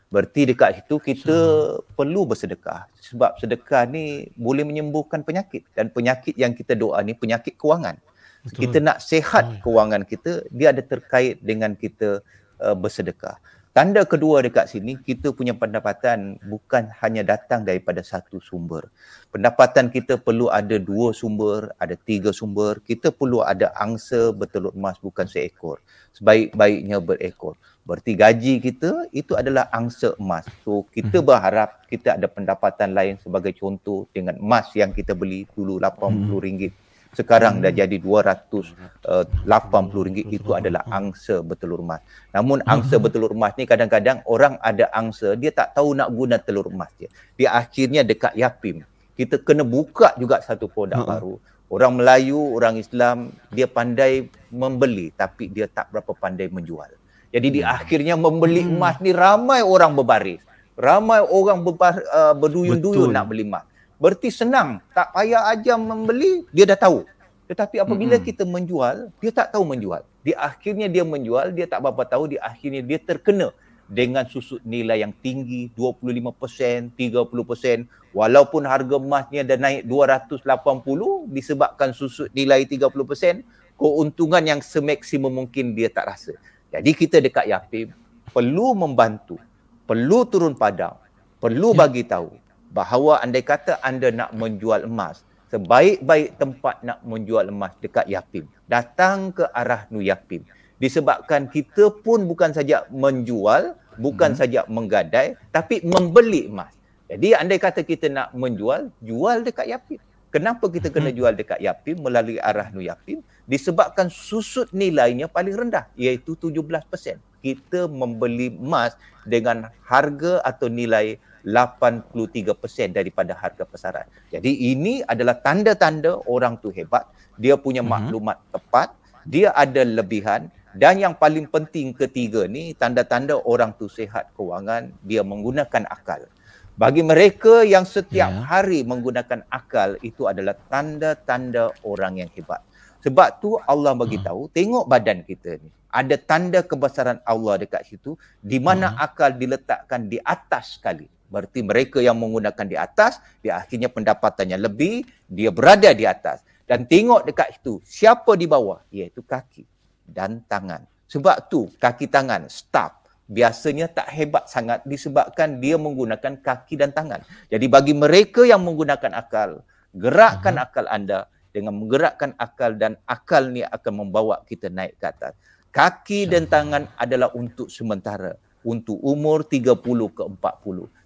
Speaker 5: Berarti dekat situ kita so. perlu bersedekah. Sebab sedekah ni boleh menyembuhkan penyakit. Dan penyakit yang kita doa ni penyakit kewangan. Betul. Kita nak sihat oh, ya. kewangan kita, dia ada terkait dengan kita uh, bersedekah. Tanda kedua dekat sini, kita punya pendapatan bukan hanya datang daripada satu sumber. Pendapatan kita perlu ada dua sumber, ada tiga sumber. Kita perlu ada angsa bertelur emas bukan seekor. Sebaik-baiknya berekor. Berarti gaji kita itu adalah angsa emas. So kita hmm. berharap kita ada pendapatan lain sebagai contoh dengan emas yang kita beli dulu RM80 mm-hmm sekarang hmm. dah jadi RM280 eh, uh, itu adalah angsa bertelur emas. Namun angsa hmm. bertelur emas ni kadang-kadang orang ada angsa dia tak tahu nak guna telur emas dia. Dia akhirnya dekat Yapim. Kita kena buka juga satu produk hmm. baru. Orang Melayu, orang Islam dia pandai membeli tapi dia tak berapa pandai menjual. Jadi hmm. di akhirnya membeli hmm. emas ni ramai orang berbaris. Ramai orang eh, berduyun-duyun nak beli emas. Berarti senang. Tak payah ajar membeli, dia dah tahu. Tetapi apabila hmm kita menjual, dia tak tahu menjual. Di akhirnya dia menjual, dia tak berapa tahu, di akhirnya dia terkena dengan susut nilai yang tinggi 25%, 30%. Walaupun harga emasnya dah naik 280 disebabkan susut nilai 30%, keuntungan yang semaksimum mungkin dia tak rasa. Jadi kita dekat YAPIM perlu membantu, perlu turun padang, perlu ya. bagi tahu bahawa andai kata anda nak menjual emas, sebaik-baik tempat nak menjual emas dekat Yapim. Datang ke arah Nu Yapim. Disebabkan kita pun bukan saja menjual, bukan hmm. saja menggadai, tapi membeli emas. Jadi andai kata kita nak menjual, jual dekat Yapim. Kenapa kita kena hmm. jual dekat Yapim melalui arah Nu Yapim? Disebabkan susut nilainya paling rendah, iaitu 17%. Kita membeli emas dengan harga atau nilai 83% daripada harga pasaran. Jadi ini adalah tanda-tanda orang tu hebat, dia punya mhm. maklumat mm-hmm. tepat, dia ada lebihan dan yang paling penting ketiga ni tanda-tanda orang tu sehat kewangan, dia menggunakan akal. Bagi mereka yang setiap yeah. hari menggunakan akal itu adalah tanda-tanda orang yang hebat. Sebab tu Allah bagi hmm. tahu, mm-hmm. tengok badan kita ni ada tanda kebesaran Allah dekat situ di mana hmm. akal diletakkan di atas sekali Berarti mereka yang menggunakan di atas, dia akhirnya pendapatannya lebih, dia berada di atas. Dan tengok dekat itu, siapa di bawah? Iaitu kaki dan tangan. Sebab tu kaki tangan, staff, biasanya tak hebat sangat disebabkan dia menggunakan kaki dan tangan. Jadi bagi mereka yang menggunakan akal, gerakkan uh akal anda dengan menggerakkan akal dan akal ni akan membawa kita naik ke atas. Kaki dan tangan adalah untuk sementara, untuk umur 30 ke 40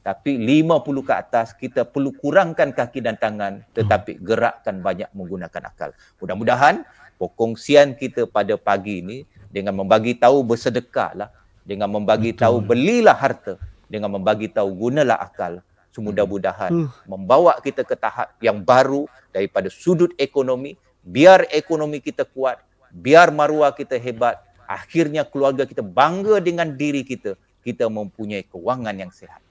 Speaker 5: tapi 50 ke atas kita perlu kurangkan kaki dan tangan tetapi hmm. gerakkan banyak menggunakan akal. Mudah-mudahan perkongsian kita pada pagi ini dengan membagi tahu bersedekahlah, dengan membagi Betul. tahu belilah harta, dengan membagi tahu gunalah akal. Semudah-mudahan hmm. uh. membawa kita ke tahap yang baru daripada sudut ekonomi, biar ekonomi kita kuat, biar maruah kita hebat, akhirnya keluarga kita bangga dengan diri kita, kita mempunyai kewangan yang sehat.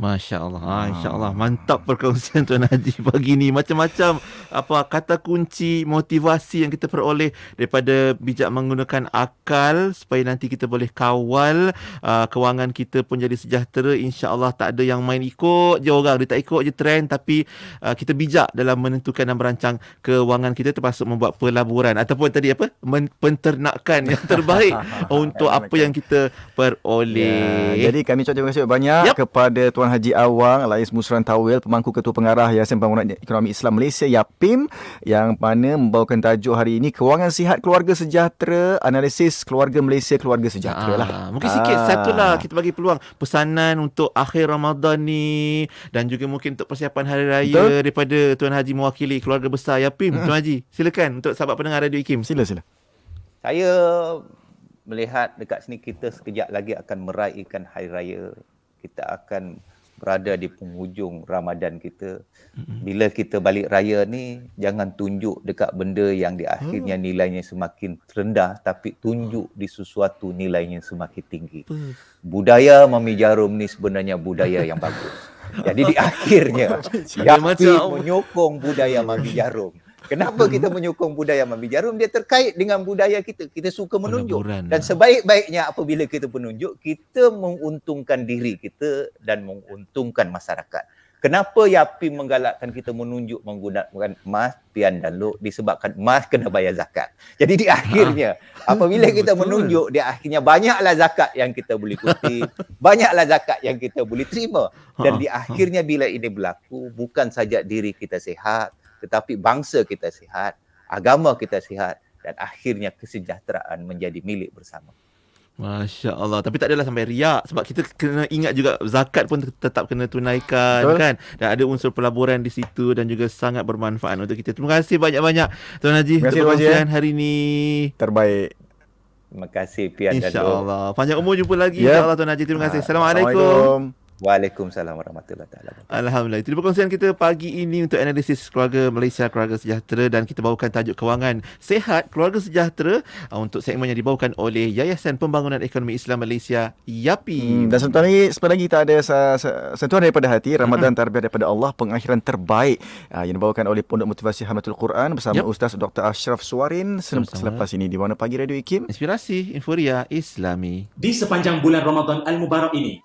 Speaker 2: Masya Allah. Ha, Insya Allah mantap perkongsian Tuan Haji pagi ni. Macam-macam apa kata kunci motivasi yang kita peroleh daripada bijak menggunakan akal supaya nanti kita boleh kawal uh, kewangan kita pun jadi sejahtera. Insya Allah tak ada yang main ikut je orang. Dia tak ikut je trend tapi uh, kita bijak dalam menentukan dan merancang kewangan kita termasuk membuat pelaburan ataupun tadi apa Men- penternakan yang terbaik
Speaker 3: untuk ya, apa yang kita peroleh. Ya, jadi kami ucapkan terima kasih banyak yep. kepada Tuan Haji Awang, Lais Musran Tawil, Pemangku Ketua Pengarah Yayasan Pembangunan Ekonomi Islam Malaysia, YAPIM yang mana membawakan tajuk hari ini Kewangan Sihat Keluarga Sejahtera Analisis Keluarga Malaysia Keluarga Sejahtera lah. Ah, mungkin
Speaker 2: sikit Aa. Ah. satu lah kita bagi peluang pesanan untuk akhir Ramadan ni dan juga mungkin untuk persiapan Hari Raya Betul? daripada Tuan Haji mewakili keluarga besar YAPIM. Tuan Haji, silakan untuk sahabat pendengar Radio IKIM. Sila, sila.
Speaker 5: Saya melihat dekat sini kita sekejap lagi akan meraihkan Hari Raya. Kita akan berada di penghujung Ramadan kita. Bila kita balik raya ni, jangan tunjuk dekat benda yang di akhirnya hmm. nilainya semakin rendah, tapi tunjuk di sesuatu nilainya semakin tinggi. Budaya Mami Jarum ni sebenarnya budaya yang bagus. Jadi di akhirnya, Yakti menyokong budaya Mami Jarum. Kenapa kita menyokong budaya mabi jarum? Dia terkait dengan budaya kita. Kita suka menunjuk. Dan sebaik-baiknya apabila kita menunjuk, kita menguntungkan diri kita dan menguntungkan masyarakat. Kenapa Yapi menggalakkan kita menunjuk menggunakan emas, pian dan luk disebabkan emas kena bayar zakat. Jadi di akhirnya, ah. apabila hmm, kita menunjuk, di akhirnya banyaklah zakat yang kita boleh kuti, banyaklah zakat yang kita boleh terima. Dan ha, di ha. akhirnya bila ini berlaku, bukan saja diri kita sehat, tetapi bangsa kita sihat, agama kita sihat dan akhirnya kesejahteraan menjadi milik bersama.
Speaker 2: Masya Allah. Tapi tak adalah sampai riak sebab kita kena ingat juga zakat pun tetap kena tunaikan Betul. kan. Dan ada unsur pelaburan di situ dan juga sangat bermanfaat untuk kita. Terima kasih
Speaker 5: banyak-banyak Tuan Haji. Terima kasih Tuan eh. hari ini. Terbaik. Terima kasih Pian Insya dan Insya Allah. Panjang umur jumpa lagi. Ya Insya Allah Tuan Haji. Terima kasih. Assalamualaikum. Assalamualaikum. Waalaikumsalam warahmatullahi wabarakatuh.
Speaker 2: Alhamdulillah. Itu perkongsian kita pagi ini untuk analisis keluarga Malaysia, keluarga sejahtera dan kita bawakan tajuk kewangan sehat keluarga sejahtera uh, untuk segmen yang dibawakan oleh Yayasan Pembangunan Ekonomi Islam Malaysia,
Speaker 3: YAPI. Hmm, dan sebentar lagi, sebentar lagi kita ada sentuhan daripada hati, Ramadan hmm. Tarbiyah daripada Allah, pengakhiran terbaik uh, yang dibawakan oleh Pondok Motivasi Hamatul Quran bersama yep. Ustaz Dr. Ashraf Suwarin selepas, selepas ini di mana Pagi Radio Ikim. Inspirasi, Inforia, Islami.
Speaker 5: Di sepanjang bulan Ramadan Al-Mubarak ini,